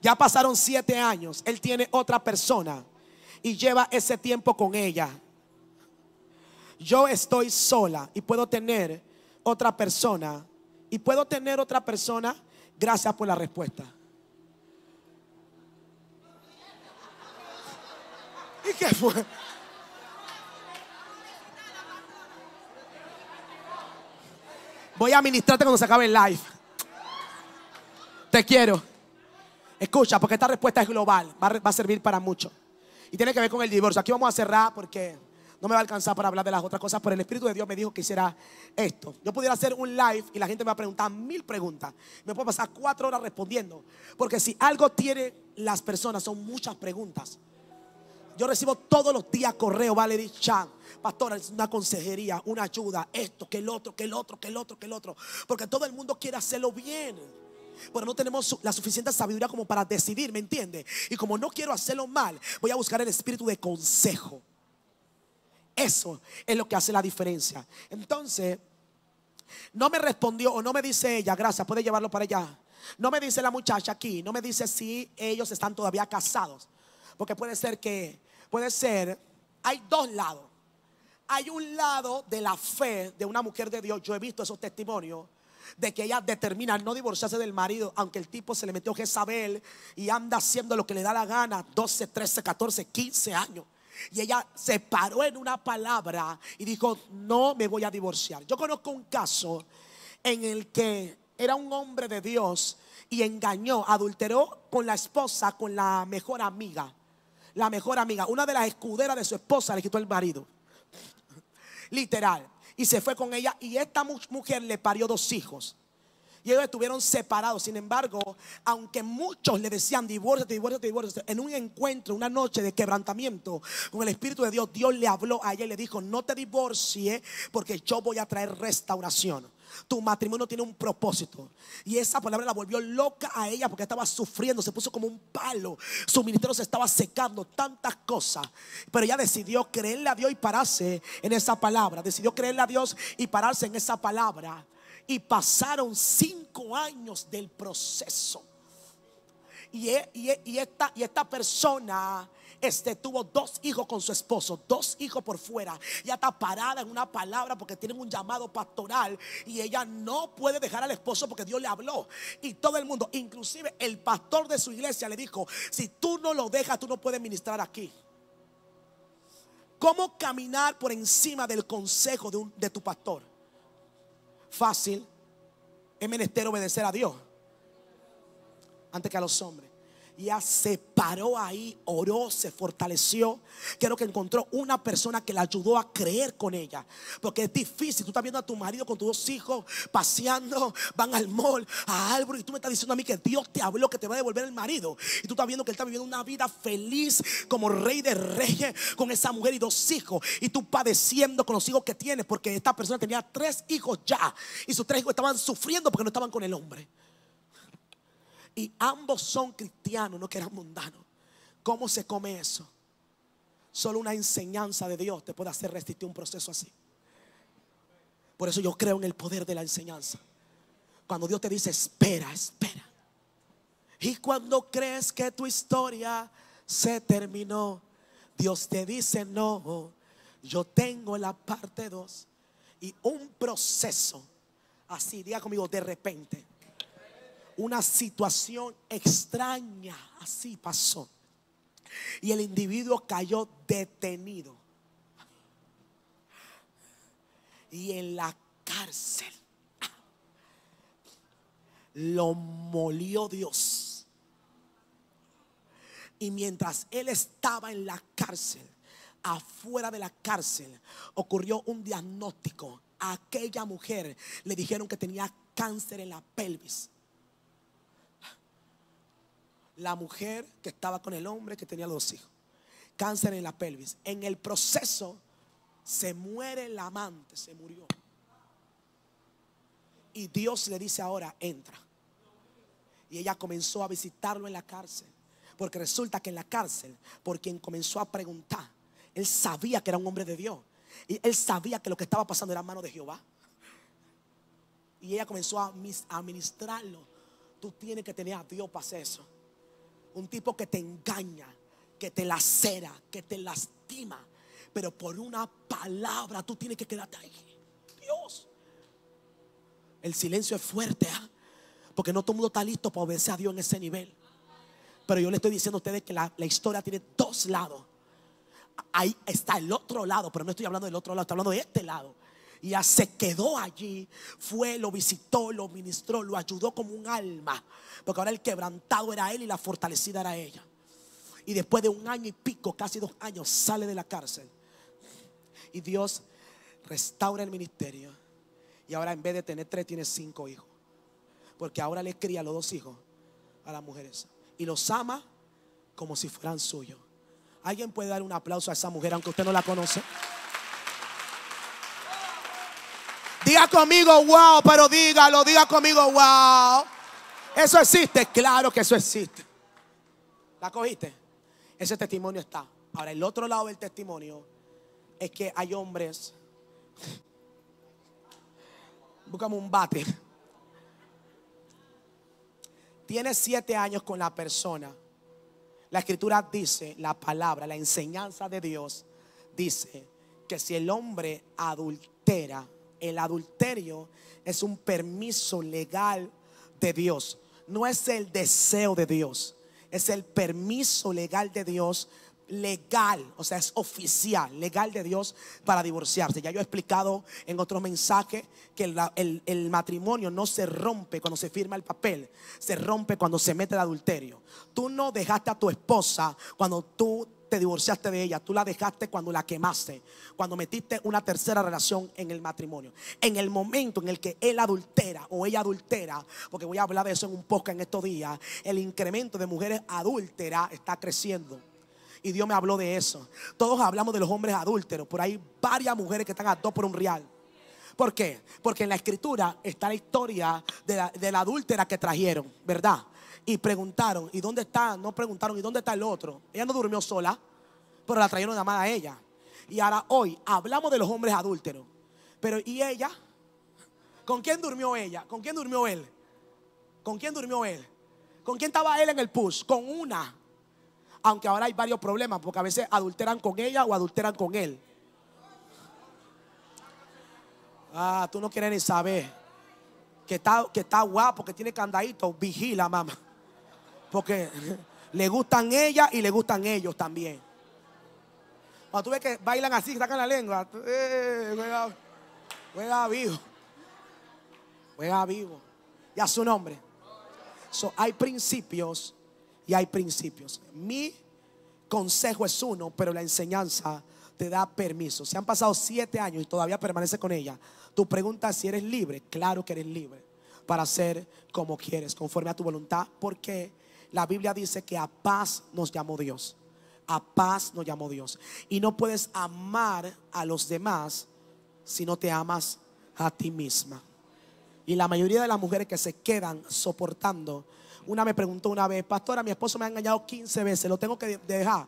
Ya pasaron siete años. Él tiene otra persona y lleva ese tiempo con ella. Yo estoy sola y puedo tener otra persona. Y puedo tener otra persona. Gracias por la respuesta. ¿Y qué fue? Voy a ministrarte cuando se acabe el live. Te quiero. Escucha, porque esta respuesta es global. Va a, va a servir para mucho tiene que ver con el divorcio. Aquí vamos a cerrar porque no me va a alcanzar para hablar de las otras cosas, pero el Espíritu de Dios me dijo que hiciera esto. Yo pudiera hacer un live y la gente me va a preguntar mil preguntas. Me puedo pasar cuatro horas respondiendo. Porque si algo tiene las personas son muchas preguntas. Yo recibo todos los días correo, Valerie Chan. pastor es una consejería, una ayuda, esto, que el otro, que el otro, que el otro, que el otro. Porque todo el mundo quiere hacerlo bien pero no tenemos la suficiente sabiduría como para decidir, ¿me entiende? Y como no quiero hacerlo mal, voy a buscar el espíritu de consejo. Eso es lo que hace la diferencia. Entonces, no me respondió o no me dice ella, gracias, puede llevarlo para allá. No me dice la muchacha aquí, no me dice si ellos están todavía casados, porque puede ser que, puede ser, hay dos lados. Hay un lado de la fe de una mujer de Dios, yo he visto esos testimonios, de que ella determina no divorciarse del marido, aunque el tipo se le metió Jezabel y anda haciendo lo que le da la gana, 12, 13, 14, 15 años. Y ella se paró en una palabra y dijo, no me voy a divorciar. Yo conozco un caso en el que era un hombre de Dios y engañó, adulteró con la esposa, con la mejor amiga. La mejor amiga, una de las escuderas de su esposa le quitó el marido. Literal y se fue con ella y esta mujer le parió dos hijos y ellos estuvieron separados. Sin embargo, aunque muchos le decían divórciate, divórciate, divórciate, en un encuentro, una noche de quebrantamiento con el Espíritu de Dios, Dios le habló a ella y le dijo, no te divorcie porque yo voy a traer restauración. Tu matrimonio tiene un propósito. Y esa palabra la volvió loca a ella porque estaba sufriendo, se puso como un palo. Su ministerio se estaba secando, tantas cosas. Pero ella decidió creerle a Dios y pararse en esa palabra. Decidió creerle a Dios y pararse en esa palabra. Y pasaron cinco años del proceso. E, e, y, esta, y esta persona este tuvo dos hijos con su esposo, dos hijos por fuera. Ya está parada en una palabra porque tienen un llamado pastoral y ella no puede dejar al esposo porque Dios le habló. Y todo el mundo, inclusive el pastor de su iglesia le dijo, si tú no lo dejas, tú no puedes ministrar aquí. ¿Cómo caminar por encima del consejo de, de tu pastor? fácil, es menester obedecer a Dios antes que a los hombres. Ya se paró ahí, oró, se fortaleció. Quiero que encontró una persona que la ayudó a creer con ella. Porque es difícil. Tú estás viendo a tu marido con tus dos hijos paseando, van al mall, a algo. Y tú me estás diciendo a mí que Dios te habló que te va a devolver el marido. Y tú estás viendo que él está viviendo una vida feliz como rey de reyes con esa mujer y dos hijos. Y tú padeciendo con los hijos que tienes. Porque esta persona tenía tres hijos ya. Y sus tres hijos estaban sufriendo porque no estaban con el hombre y ambos son cristianos, no que eran mundanos. ¿Cómo se come eso? Solo una enseñanza de Dios te puede hacer resistir un proceso así. Por eso yo creo en el poder de la enseñanza. Cuando Dios te dice, espera, espera. Y cuando crees que tu historia se terminó, Dios te dice, no, yo tengo la parte 2 y un proceso así, diga conmigo, de repente una situación extraña. Así pasó. Y el individuo cayó detenido. Y en la cárcel lo molió Dios. Y mientras él estaba en la cárcel, afuera de la cárcel, ocurrió un diagnóstico. A aquella mujer le dijeron que tenía cáncer en la pelvis la mujer que estaba con el hombre que tenía dos hijos. Cáncer en la pelvis. En el proceso se muere el amante, se murió. Y Dios le dice ahora, entra. Y ella comenzó a visitarlo en la cárcel. Porque resulta que en la cárcel, por quien comenzó a preguntar, él sabía que era un hombre de Dios. Y él sabía que lo que estaba pasando era mano de Jehová. Y ella comenzó a administrarlo. Tú tienes que tener a Dios para hacer eso. Un tipo que te engaña, que te lacera, que te lastima. Pero por una palabra tú tienes que quedarte ahí. Dios. El silencio es fuerte, ¿ah? porque no todo el mundo está listo para obedecer a Dios en ese nivel. Pero yo le estoy diciendo a ustedes que la, la historia tiene dos lados. Ahí está el otro lado, pero no estoy hablando del otro lado, estoy hablando de este lado y se quedó allí, fue, lo visitó, lo ministró, lo ayudó como un alma, porque ahora el quebrantado era él y la fortalecida era ella. Y después de un año y pico, casi dos años, sale de la cárcel. Y Dios restaura el ministerio. Y ahora en vez de tener tres, tiene cinco hijos. Porque ahora le cría los dos hijos a las mujeres. Y los ama como si fueran suyos. ¿Alguien puede dar un aplauso a esa mujer aunque usted no la conoce? Diga conmigo, wow, pero dígalo, diga conmigo, wow. ¿Eso existe? Claro que eso existe. ¿La cogiste? Ese testimonio está. Ahora, el otro lado del testimonio es que hay hombres. buscamos un bate. Tiene siete años con la persona. La escritura dice, la palabra, la enseñanza de Dios dice que si el hombre adultera, el adulterio es un permiso legal de Dios. No es el deseo de Dios, es el permiso legal de Dios, legal, o sea, es oficial, legal de Dios para divorciarse. Ya yo he explicado en otro mensaje que el, el matrimonio no se rompe cuando se firma el papel, se rompe cuando se mete el adulterio. Tú no dejaste a tu esposa cuando tú te divorciaste de ella, tú la dejaste cuando la quemaste, cuando metiste una tercera relación en el matrimonio. En el momento en el que él adultera o ella adultera, porque voy a hablar de eso en un poco en estos días, el incremento de mujeres adúlteras está creciendo. Y Dios me habló de eso. Todos hablamos de los hombres adúlteros, por ahí varias mujeres que están a dos por un real. ¿Por qué? Porque en la escritura está la historia de la, adúltera que trajeron, ¿verdad? Y preguntaron, ¿y dónde está? No preguntaron, ¿y dónde está el otro? Ella no durmió sola, pero la trajeron llamada a ella. Y ahora hoy hablamos de los hombres adúlteros. Pero ¿y ella? ¿Con quién durmió ella? ¿Con quién durmió él? ¿Con quién durmió él? ¿Con quién estaba él en el push? Con una. Aunque ahora hay varios problemas, porque a veces adulteran con ella o adulteran con él. Ah, tú no quieres ni saber. Que está, que está guapo, que tiene candadito. Vigila, mamá. Porque [laughs] le gustan ella y le gustan ellos también. Cuando tú ves que bailan así, sacan la lengua. Eh, juega, vivo. Juega vivo. Y a su nombre. hay principios y hay principios. Mi consejo es uno, pero la enseñanza te da permiso. Se han pasado siete años y todavía permanece con ella. tu pregunta si eres libre. Claro que eres libre para hacer como quieres, conforme a tu voluntad, porque la Biblia dice que a paz nos llamó Dios. A paz nos llamó Dios. Y no puedes amar a los demás si no te amas a ti misma. Y la mayoría de las mujeres que se quedan soportando, una me preguntó una vez, pastora, mi esposo me ha engañado 15 veces, lo tengo que dejar.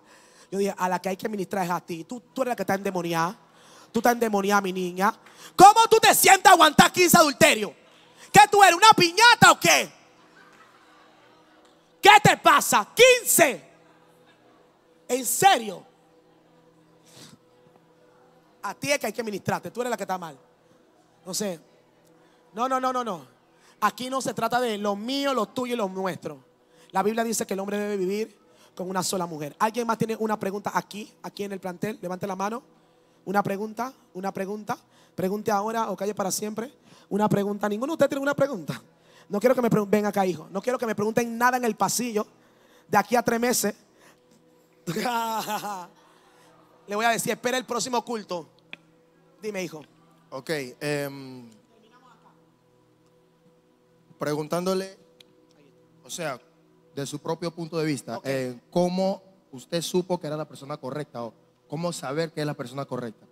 Yo dije, a la que hay que ministrar es a ti. Tú, tú eres la que está endemoniada. Tú estás endemoniada, mi niña. ¿Cómo tú te sientes a aguantar 15 adulterios? ¿Que tú eres? ¿Una piñata o qué? ¿Qué te pasa? 15. ¿En serio? A ti es que hay que ministrarte. Tú eres la que está mal. No sé. No, no, no, no, no. Aquí no se trata de lo mío, lo tuyo y lo nuestro. La Biblia dice que el hombre debe vivir con una sola mujer. ¿Alguien más tiene una pregunta aquí, aquí en el plantel? Levante la mano. Una pregunta, una pregunta. Pregunte ahora o calle para siempre. Una pregunta. Ninguno de ustedes tiene una pregunta. No quiero que me pregunten, ven acá, hijo. No quiero que me pregunten nada en el pasillo de aquí a tres meses. [laughs] Le voy a decir, espera el próximo culto. Dime, hijo. Ok. acá. Em, preguntándole, o sea, de su propio punto de vista, eh, cómo usted supo que era la persona correcta o cómo saber que es la persona correcta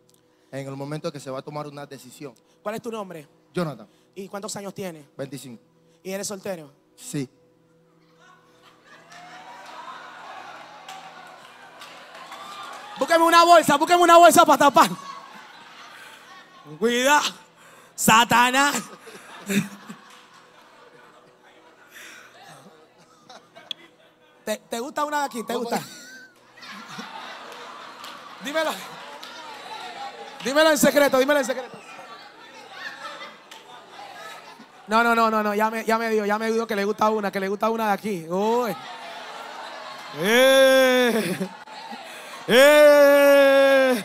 en el momento que se va a tomar una decisión. ¿Cuál es tu nombre? Jonathan. ¿Y cuántos años tiene? 25. ¿Y eres soltero? Sí. Búsqueme una bolsa, búsqueme una bolsa para tapar. Cuida, Satanás. ¿Te, gusta una de aquí? ¿Te gusta? [laughs] Dímelo Dímelo en secreto, dímelo en secreto. No, no, no, no, no. Ya me, ya me ya me dio que le gusta una, que le gusta una de aquí. Eh. Eh.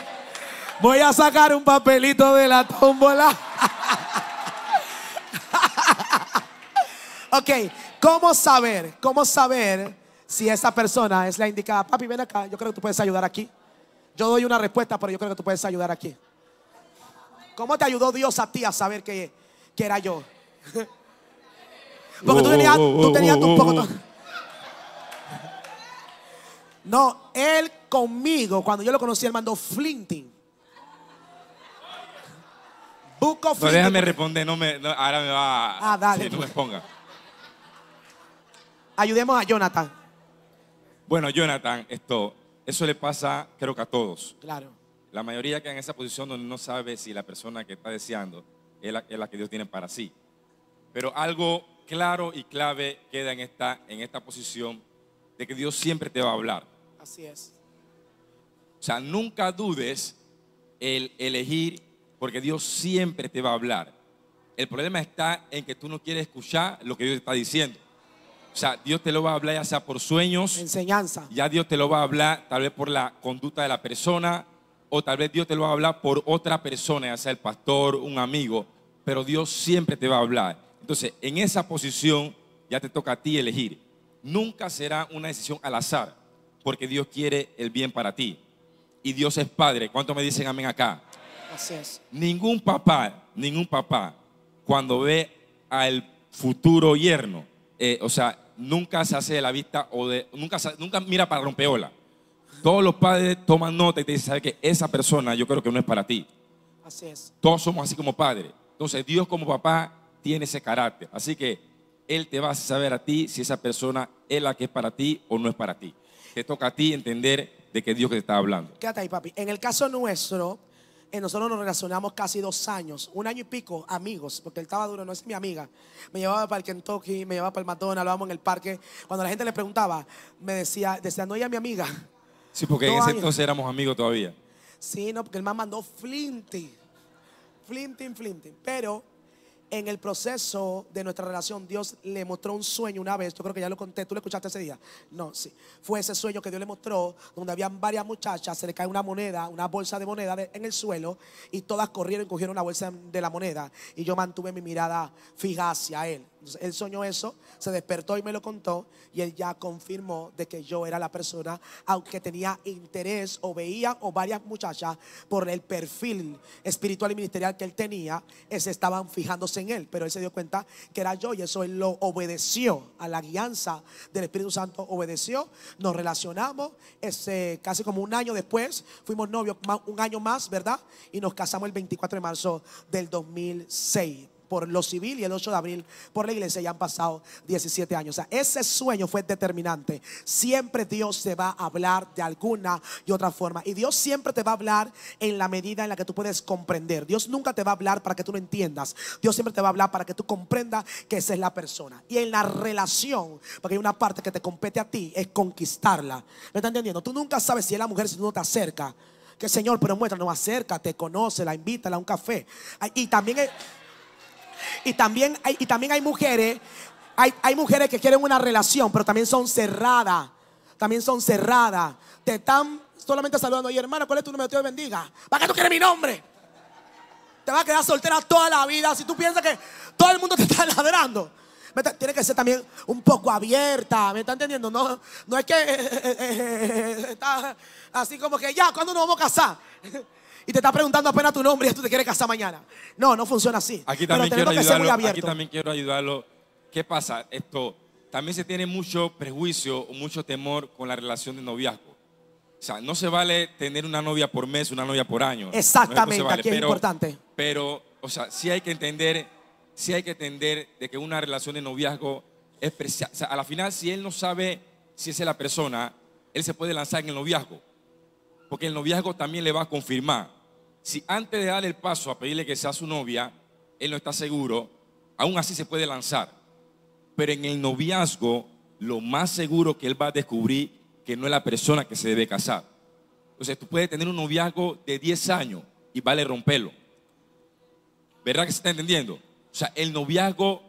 Voy a sacar un papelito de la tómbola. [laughs] ok, ¿cómo saber? ¿Cómo saber si esa persona es la indicada. Papi, ven acá, yo creo que tú puedes ayudar aquí. Yo doy una respuesta, pero yo creo que tú puedes ayudar aquí. ¿Cómo te ayudó Dios a ti a saber que, que era yo? Porque tú uh, uh, tenías, tú uh, tenías tu poco. No, él conmigo, cuando yo lo conocí, él mandó flinting. Busco flinting. déjame responder, no me, ahora me va a. Ah, dale. no me ponga. Ayudemos a Jonathan. Bueno, Jonathan, esto, eso le pasa creo que a todos. Claro. La mayoría que en esa posición no sabe si la persona que está deseando es la, que Dios tiene para sí. Pero algo claro y clave queda en esta, en esta posición de que Dios siempre te va a hablar. Así es. O sea, nunca dudes el elegir porque Dios siempre te va a hablar. El problema está en que tú no quieres escuchar lo que Dios te está diciendo. O sea, Dios te lo va a hablar ya sea por sueños. Enseñanza. Ya Dios te lo va a hablar tal vez por la conducta de la persona o tal vez Dios te lo va a hablar por otra persona, ya sea el pastor, un amigo, pero Dios siempre te va a hablar. Entonces, en esa posición ya te toca a ti elegir. Nunca será una decisión al azar, porque Dios quiere el bien para ti. Y Dios es Padre. ¿Cuánto me dicen amén acá? Así es. Ningún papá, ningún papá, cuando ve al futuro yerno, eh, o sea, nunca se hace de la vista o de, nunca, nunca mira para rompeola. Todos los padres toman nota y te dicen, que Esa persona yo creo que no es para ti. Así es. Todos somos así como padres. Entonces Dios como papá tiene ese carácter. Así que Él te va a saber a ti si esa persona es la que es para ti o no es para ti. Te toca a ti entender de qué Dios que te está hablando. Quédate ahí, papi. En el caso nuestro, eh, nosotros nos relacionamos casi dos años, un año y pico, amigos, porque él estaba duro, no es mi amiga. Me llevaba para el Kentucky, me llevaba para el McDonald's, lo en el parque. Cuando la gente le preguntaba, me decía, decía, no, ella es mi amiga. Sí, porque en ese entonces éramos amigos todavía. Sí, no, porque él más mandó Flinty. Flinty, Flinty, Pero en el proceso de nuestra relación, Dios le mostró un sueño una vez. Yo creo que ya lo conté. ¿Tú lo escuchaste ese día? No, sí. Fue ese sueño que Dios le mostró, donde habían varias muchachas, se le cae una moneda, una bolsa de moneda en el suelo, y todas corrieron y cogieron la bolsa de la moneda. Y yo mantuve mi mirada fija hacia él él soñó eso, se despertó y me lo contó y él ya confirmó de que yo era la persona, aunque tenía interés o veía o varias muchachas por el perfil espiritual y ministerial que él tenía, eh, se estaban fijándose en él, pero él se dio cuenta que era yo y eso él lo obedeció a la guianza del Espíritu Santo, obedeció, nos relacionamos, casi como un año después fuimos novios, un año más, ¿verdad? Y nos casamos el 24 de marzo del 2006 por lo civil y el 8 de abril por la iglesia. Ya han pasado 17 años. O ese sueño fue determinante. Siempre Dios te va a hablar de alguna y otra forma. Y Dios siempre te va a hablar en la medida en la que tú puedes comprender. Dios nunca te va a hablar para que tú lo entiendas. Dios siempre te va a hablar para que tú comprendas que esa es la persona. Y en la relación, porque hay una parte que te compete a ti, es conquistarla. ¿Me está entendiendo? Tú nunca sabes si es la mujer si tú no te acercas. Que Señor, pero muestra. muéstranos, acércate, conócela, invítala a un café. Y también es, y también hay, también hay mujeres, hay, mujeres que quieren una relación, pero también son cerradas. También son cerradas. Te están solamente saludando. Y hermano, ¿cuál es tu número? te bendiga. ¿Para qué tú quieres mi nombre? Te vas a quedar soltera toda la vida si tú piensas que todo el mundo te está [laughs] ladrando. Tiene que ser también un poco abierta, ¿me está entendiendo? No, no es que [laughs] está así como que ya, ¿cuándo nos vamos a casar? [laughs] y te está preguntando apenas tu nombre y tú te quieres casar mañana. No, no funciona así. Aquí también, quiero, ayudarlo, aquí también quiero ayudarlo. ¿Qué pasa? Esto también se tiene mucho prejuicio o mucho temor con la relación de noviazgo. O sea, no se vale tener una novia por mes, una novia por año. Exactamente, aquí es importante. Pero, o sea, sí hay que entender, sí hay que entender de que una relación de noviazgo es o sea, a la final, si él no sabe si es la persona, él se puede lanzar en el noviazgo porque el noviazgo también le va a confirmar. Si antes de dar el paso a pedirle que sea su novia, él no está seguro, aún así se puede lanzar. Pero en el noviazgo, lo más seguro que él va a descubrir que no es la persona que se debe casar. Entonces tú puedes tener un noviazgo de 10 años y vale romperlo. ¿Verdad que se está entendiendo? O sea, el noviazgo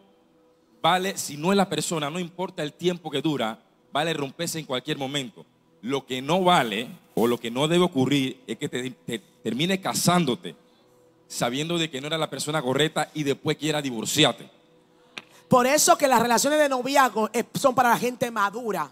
vale, si no es la persona, no importa el tiempo que dura, vale romperse en cualquier momento. Lo que no vale o lo que no debe ocurrir es que te, termine casándote sabiendo de que no era la persona correcta y después quiera divorciarte. Por eso que las relaciones de noviazgo eh, son para la gente madura.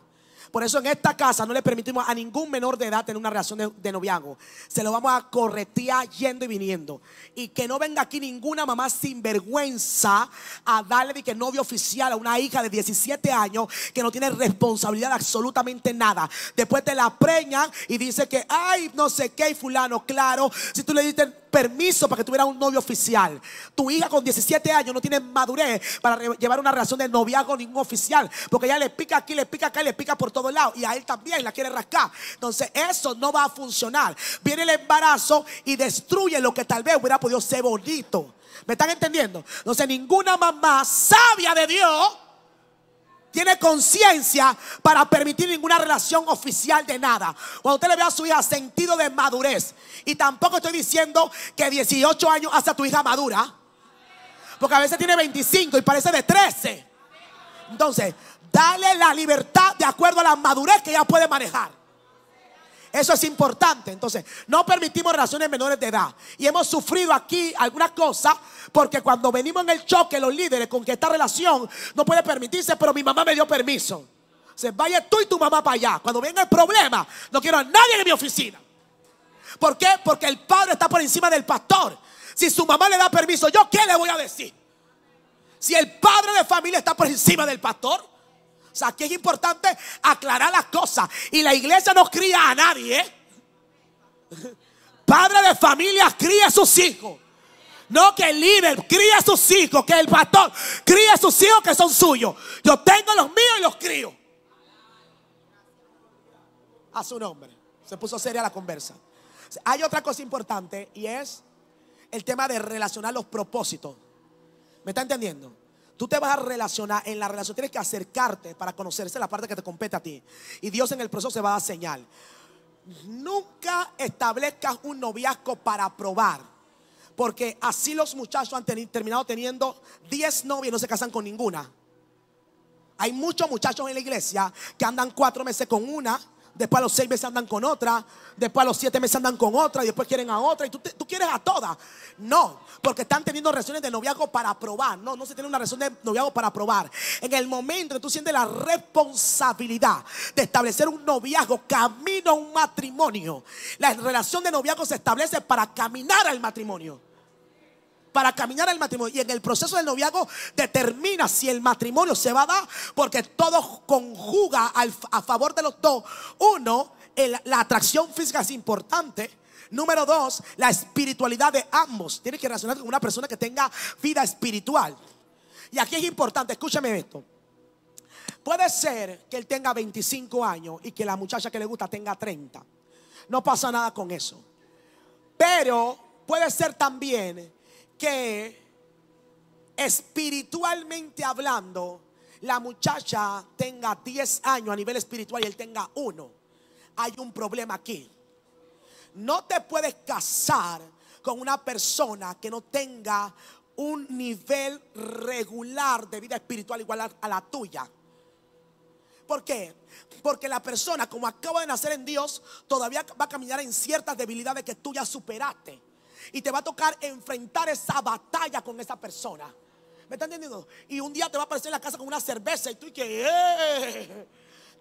Por eso en esta casa no le permitimos a ningún menor de edad tener una relación de, noviago. Se lo vamos a corretear yendo y viniendo. Y que no venga aquí ninguna mamá sin vergüenza a darle de que novio oficial a una hija de 17 años que no tiene responsabilidad absolutamente nada. Después te la preñan y dice que, ay, no sé qué, y fulano, claro, si tú le diste permiso para que tuviera un novio oficial. Tu hija con 17 años no tiene madurez para llevar una relación de noviazgo ningún oficial, porque ella le pica aquí, le pica acá, le pica por todos lados y a él también la quiere rascar. Entonces eso no va a funcionar. Viene el embarazo y destruye lo que tal vez hubiera podido ser bonito. ¿Me están entendiendo? Entonces ninguna mamá sabia de Dios tiene conciencia para permitir ninguna relación oficial de nada. Cuando usted le ve a su hija sentido de madurez, y tampoco estoy diciendo que 18 años hace a tu hija madura, porque a veces tiene 25 y parece de 13. Entonces, dale la libertad de acuerdo a la madurez que ella puede manejar. Eso es importante. Entonces, no permitimos relaciones menores de edad. Y hemos sufrido aquí algunas cosa porque cuando venimos en el choque, los líderes con que esta relación no puede permitirse, pero mi mamá me dio permiso. Se vaya tú y tu mamá para allá. Cuando venga el problema, no quiero a nadie en mi oficina. ¿Por qué? Porque el padre está por encima del pastor. Si su mamá le da permiso, ¿yo qué le voy a decir? Si el padre de familia está por encima del pastor, o sea, aquí es importante aclarar las cosas. Y la iglesia no cría a nadie. ¿eh? Padre de familia cría a sus hijos. No que el líder cría a sus hijos, que el pastor cría a sus hijos que son suyos. Yo tengo los míos y los crío. A su nombre. Se puso seria la conversa. Hay otra cosa importante y es el tema de relacionar los propósitos. ¿Me está entendiendo? Tú te vas a relacionar, en la relación tienes que acercarte para conocerse la parte que te compete a ti. Y Dios en el proceso se va a dar señal. Nunca establezcas un noviazgo para probar. Porque así los muchachos han terminado teniendo 10 novias y no se casan con ninguna. Hay muchos muchachos en la iglesia que andan cuatro meses con una después a los seis meses andan con otra, después a los siete meses andan con otra y después quieren a otra y tú, quieres a todas. No, porque están teniendo relaciones de noviazgo para probar. No, no se tiene una relación de noviazgo para probar. En el momento que tú sientes la responsabilidad de establecer un noviazgo, camino a un matrimonio. La relación de noviazgo se establece para caminar al matrimonio para caminar el matrimonio. Y en el proceso del noviazgo determina si el matrimonio se va a dar, porque todo conjuga a favor de los dos. Uno, la atracción física es importante. Número dos, la espiritualidad de ambos. Tiene que relacionarse con una persona que tenga vida espiritual. Y aquí es importante, escúchame esto. Puede ser que él tenga 25 años y que la muchacha que le gusta tenga 30. No pasa nada con eso. Pero puede ser también que espiritualmente hablando, la muchacha tenga 10 años a nivel espiritual y él tenga uno, hay un problema aquí. No te puedes casar con una persona que no tenga un nivel regular de vida espiritual igual a, a la tuya. ¿Por qué? Porque la persona, como acaba de nacer en Dios, todavía va a caminar en ciertas debilidades que tú ya superaste y te va a tocar enfrentar esa batalla con esa persona. ¿Me está entendiendo? Y un día te va a aparecer en la casa con una cerveza y tú y que... Eh".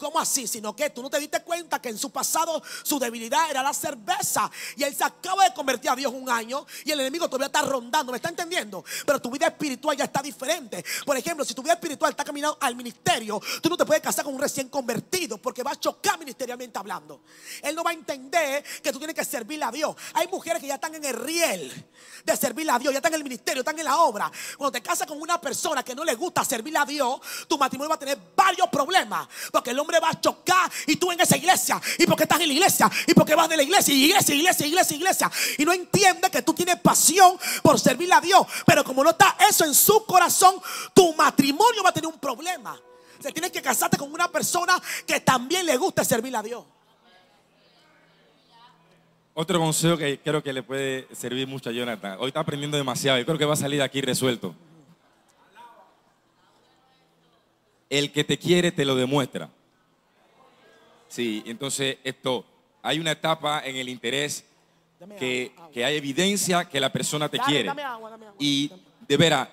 ¿Cómo así? Sino que tú no te diste cuenta que en su pasado su debilidad era la cerveza. Y él se acaba de convertir a Dios un año y el enemigo todavía está rondando. ¿Me está entendiendo? Pero tu vida espiritual ya está diferente. Por ejemplo, si tu vida espiritual está caminando al ministerio, tú no te puedes casar con un recién convertido porque va a chocar ministerialmente hablando. Él no va a entender que tú tienes que servirle a Dios. Hay mujeres que ya están en el riel de servirle a Dios, ya están en el ministerio, están en la obra. Cuando te casas con una persona que no le gusta servirle a Dios, tu matrimonio va a tener varios problemas. Porque el hombre Vas va a chocar y tú en esa iglesia y porque estás en la iglesia y porque vas de la iglesia y iglesia, iglesia, iglesia, iglesia y no entiende que tú tienes pasión por servir a Dios, pero como no está eso en su corazón, tu matrimonio va a tener un problema. Se tiene que casarte con una persona que también le gusta servir a Dios. Otro consejo que creo que le puede servir mucho a Jonathan. Hoy está aprendiendo demasiado y creo que va a salir aquí resuelto. El que te quiere te lo demuestra. Sí, entonces esto, hay una etapa en el interés que, hay evidencia que la persona te quiere. y de veras,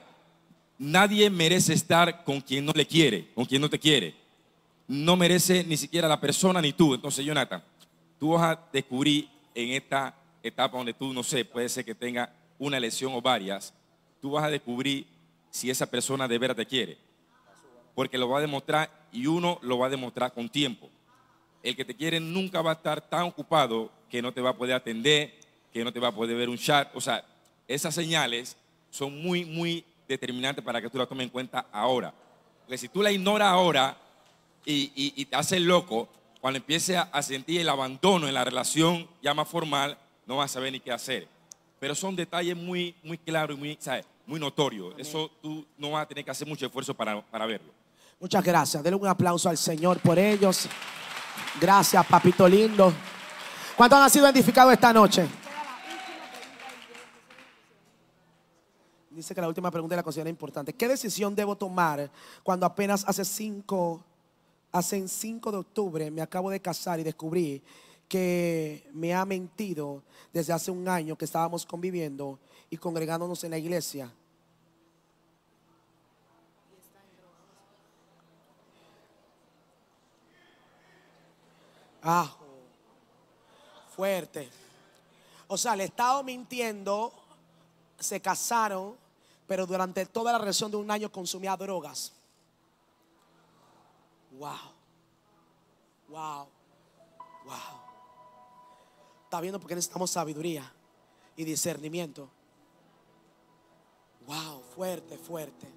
nadie merece estar con quien no le quiere, con quien no te quiere. No merece ni siquiera la persona ni tú. Entonces, Jonathan, tú vas a descubrir en esta etapa donde tú, no sé, puede ser que tenga una lesión o varias, tú vas a descubrir si esa persona de veras te quiere. Porque lo va a demostrar y uno lo va a demostrar con tiempo el que te quiere nunca va a estar tan ocupado que no te va a poder atender, que no te va a poder ver un chat. O sea, esas señales son muy, muy determinantes para que tú las tomes en cuenta ahora. Porque si tú la ignoras ahora y, te haces loco, cuando empieces a, sentir el abandono en la relación ya más formal, no vas a saber ni qué hacer. Pero son detalles muy, muy claros y muy, muy notorios. Eso tú no vas a tener que hacer mucho esfuerzo para, para verlo. Muchas gracias. Denle un aplauso al Señor por ellos. Gracias, papito lindo. ¿Cuántos han sido edificados esta noche? Dice que la última pregunta De la considera importante. ¿Qué decisión debo tomar cuando apenas hace cinco, hace 5 de octubre me acabo de casar y descubrí que me ha mentido desde hace un año que estábamos conviviendo y congregándonos en la iglesia? Fuerte. O sea, le Estado mintiendo, se casaron, pero durante toda la relación de un año consumía drogas. Wow. Wow. Wow. Está viendo porque necesitamos sabiduría y discernimiento. Wow, fuerte, fuerte.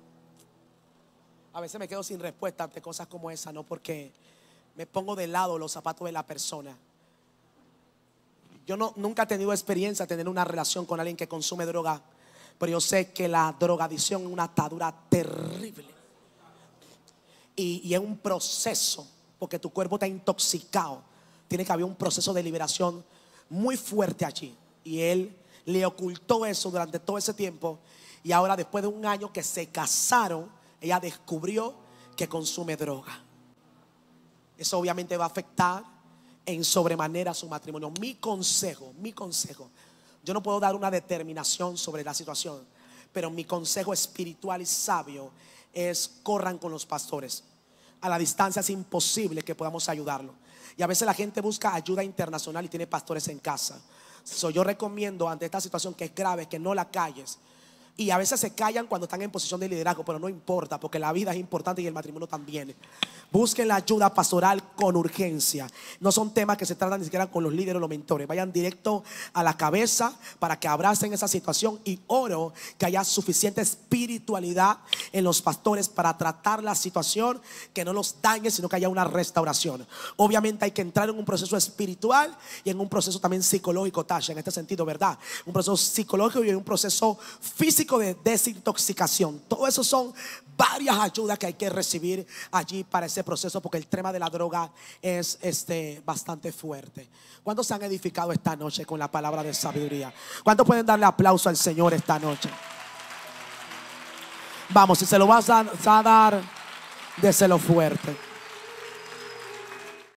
A veces me quedo sin respuesta ante cosas como esa, no porque me pongo de lado los zapatos de la persona. Yo no, nunca he tenido experiencia tener una relación con alguien que consume droga, pero yo sé que la drogadicción es una atadura terrible. y es un proceso, porque tu cuerpo está intoxicado. Tiene que haber un proceso de liberación muy fuerte allí. Y él le ocultó eso durante todo ese tiempo. Y ahora, después de un año que se casaron, ella descubrió que consume droga. Eso obviamente va a afectar en sobremanera su matrimonio. Mi consejo, mi consejo. Yo no puedo dar una determinación sobre la situación, pero mi consejo espiritual y sabio es corran con los pastores. A la distancia es imposible que podamos ayudarlo. Y a veces la gente busca ayuda internacional y tiene pastores en casa. So, yo recomiendo ante esta situación que es grave que no la calles y a veces se callan cuando están en posición de liderazgo, pero no importa, porque la vida es importante y el matrimonio también. Busquen la ayuda pastoral con urgencia. No son temas que se tratan ni siquiera con los líderes o los mentores. Vayan directo a la cabeza para que abracen esa situación y oro que haya suficiente espiritualidad en los pastores para tratar la situación, que no los dañe, sino que haya una restauración. Obviamente hay que entrar en un proceso espiritual y en un proceso también psicológico, Tasha, en este sentido, ¿verdad? Un proceso psicológico y un proceso físico de desintoxicación. Todo eso son varias ayudas que hay que recibir allí para ese proceso, porque el tema de la droga es este, bastante fuerte. ¿Cuántos se han edificado esta noche con la palabra de sabiduría? ¿Cuántos pueden darle aplauso al Señor esta noche? Vamos, si se lo vas a, a dar, déselo fuerte.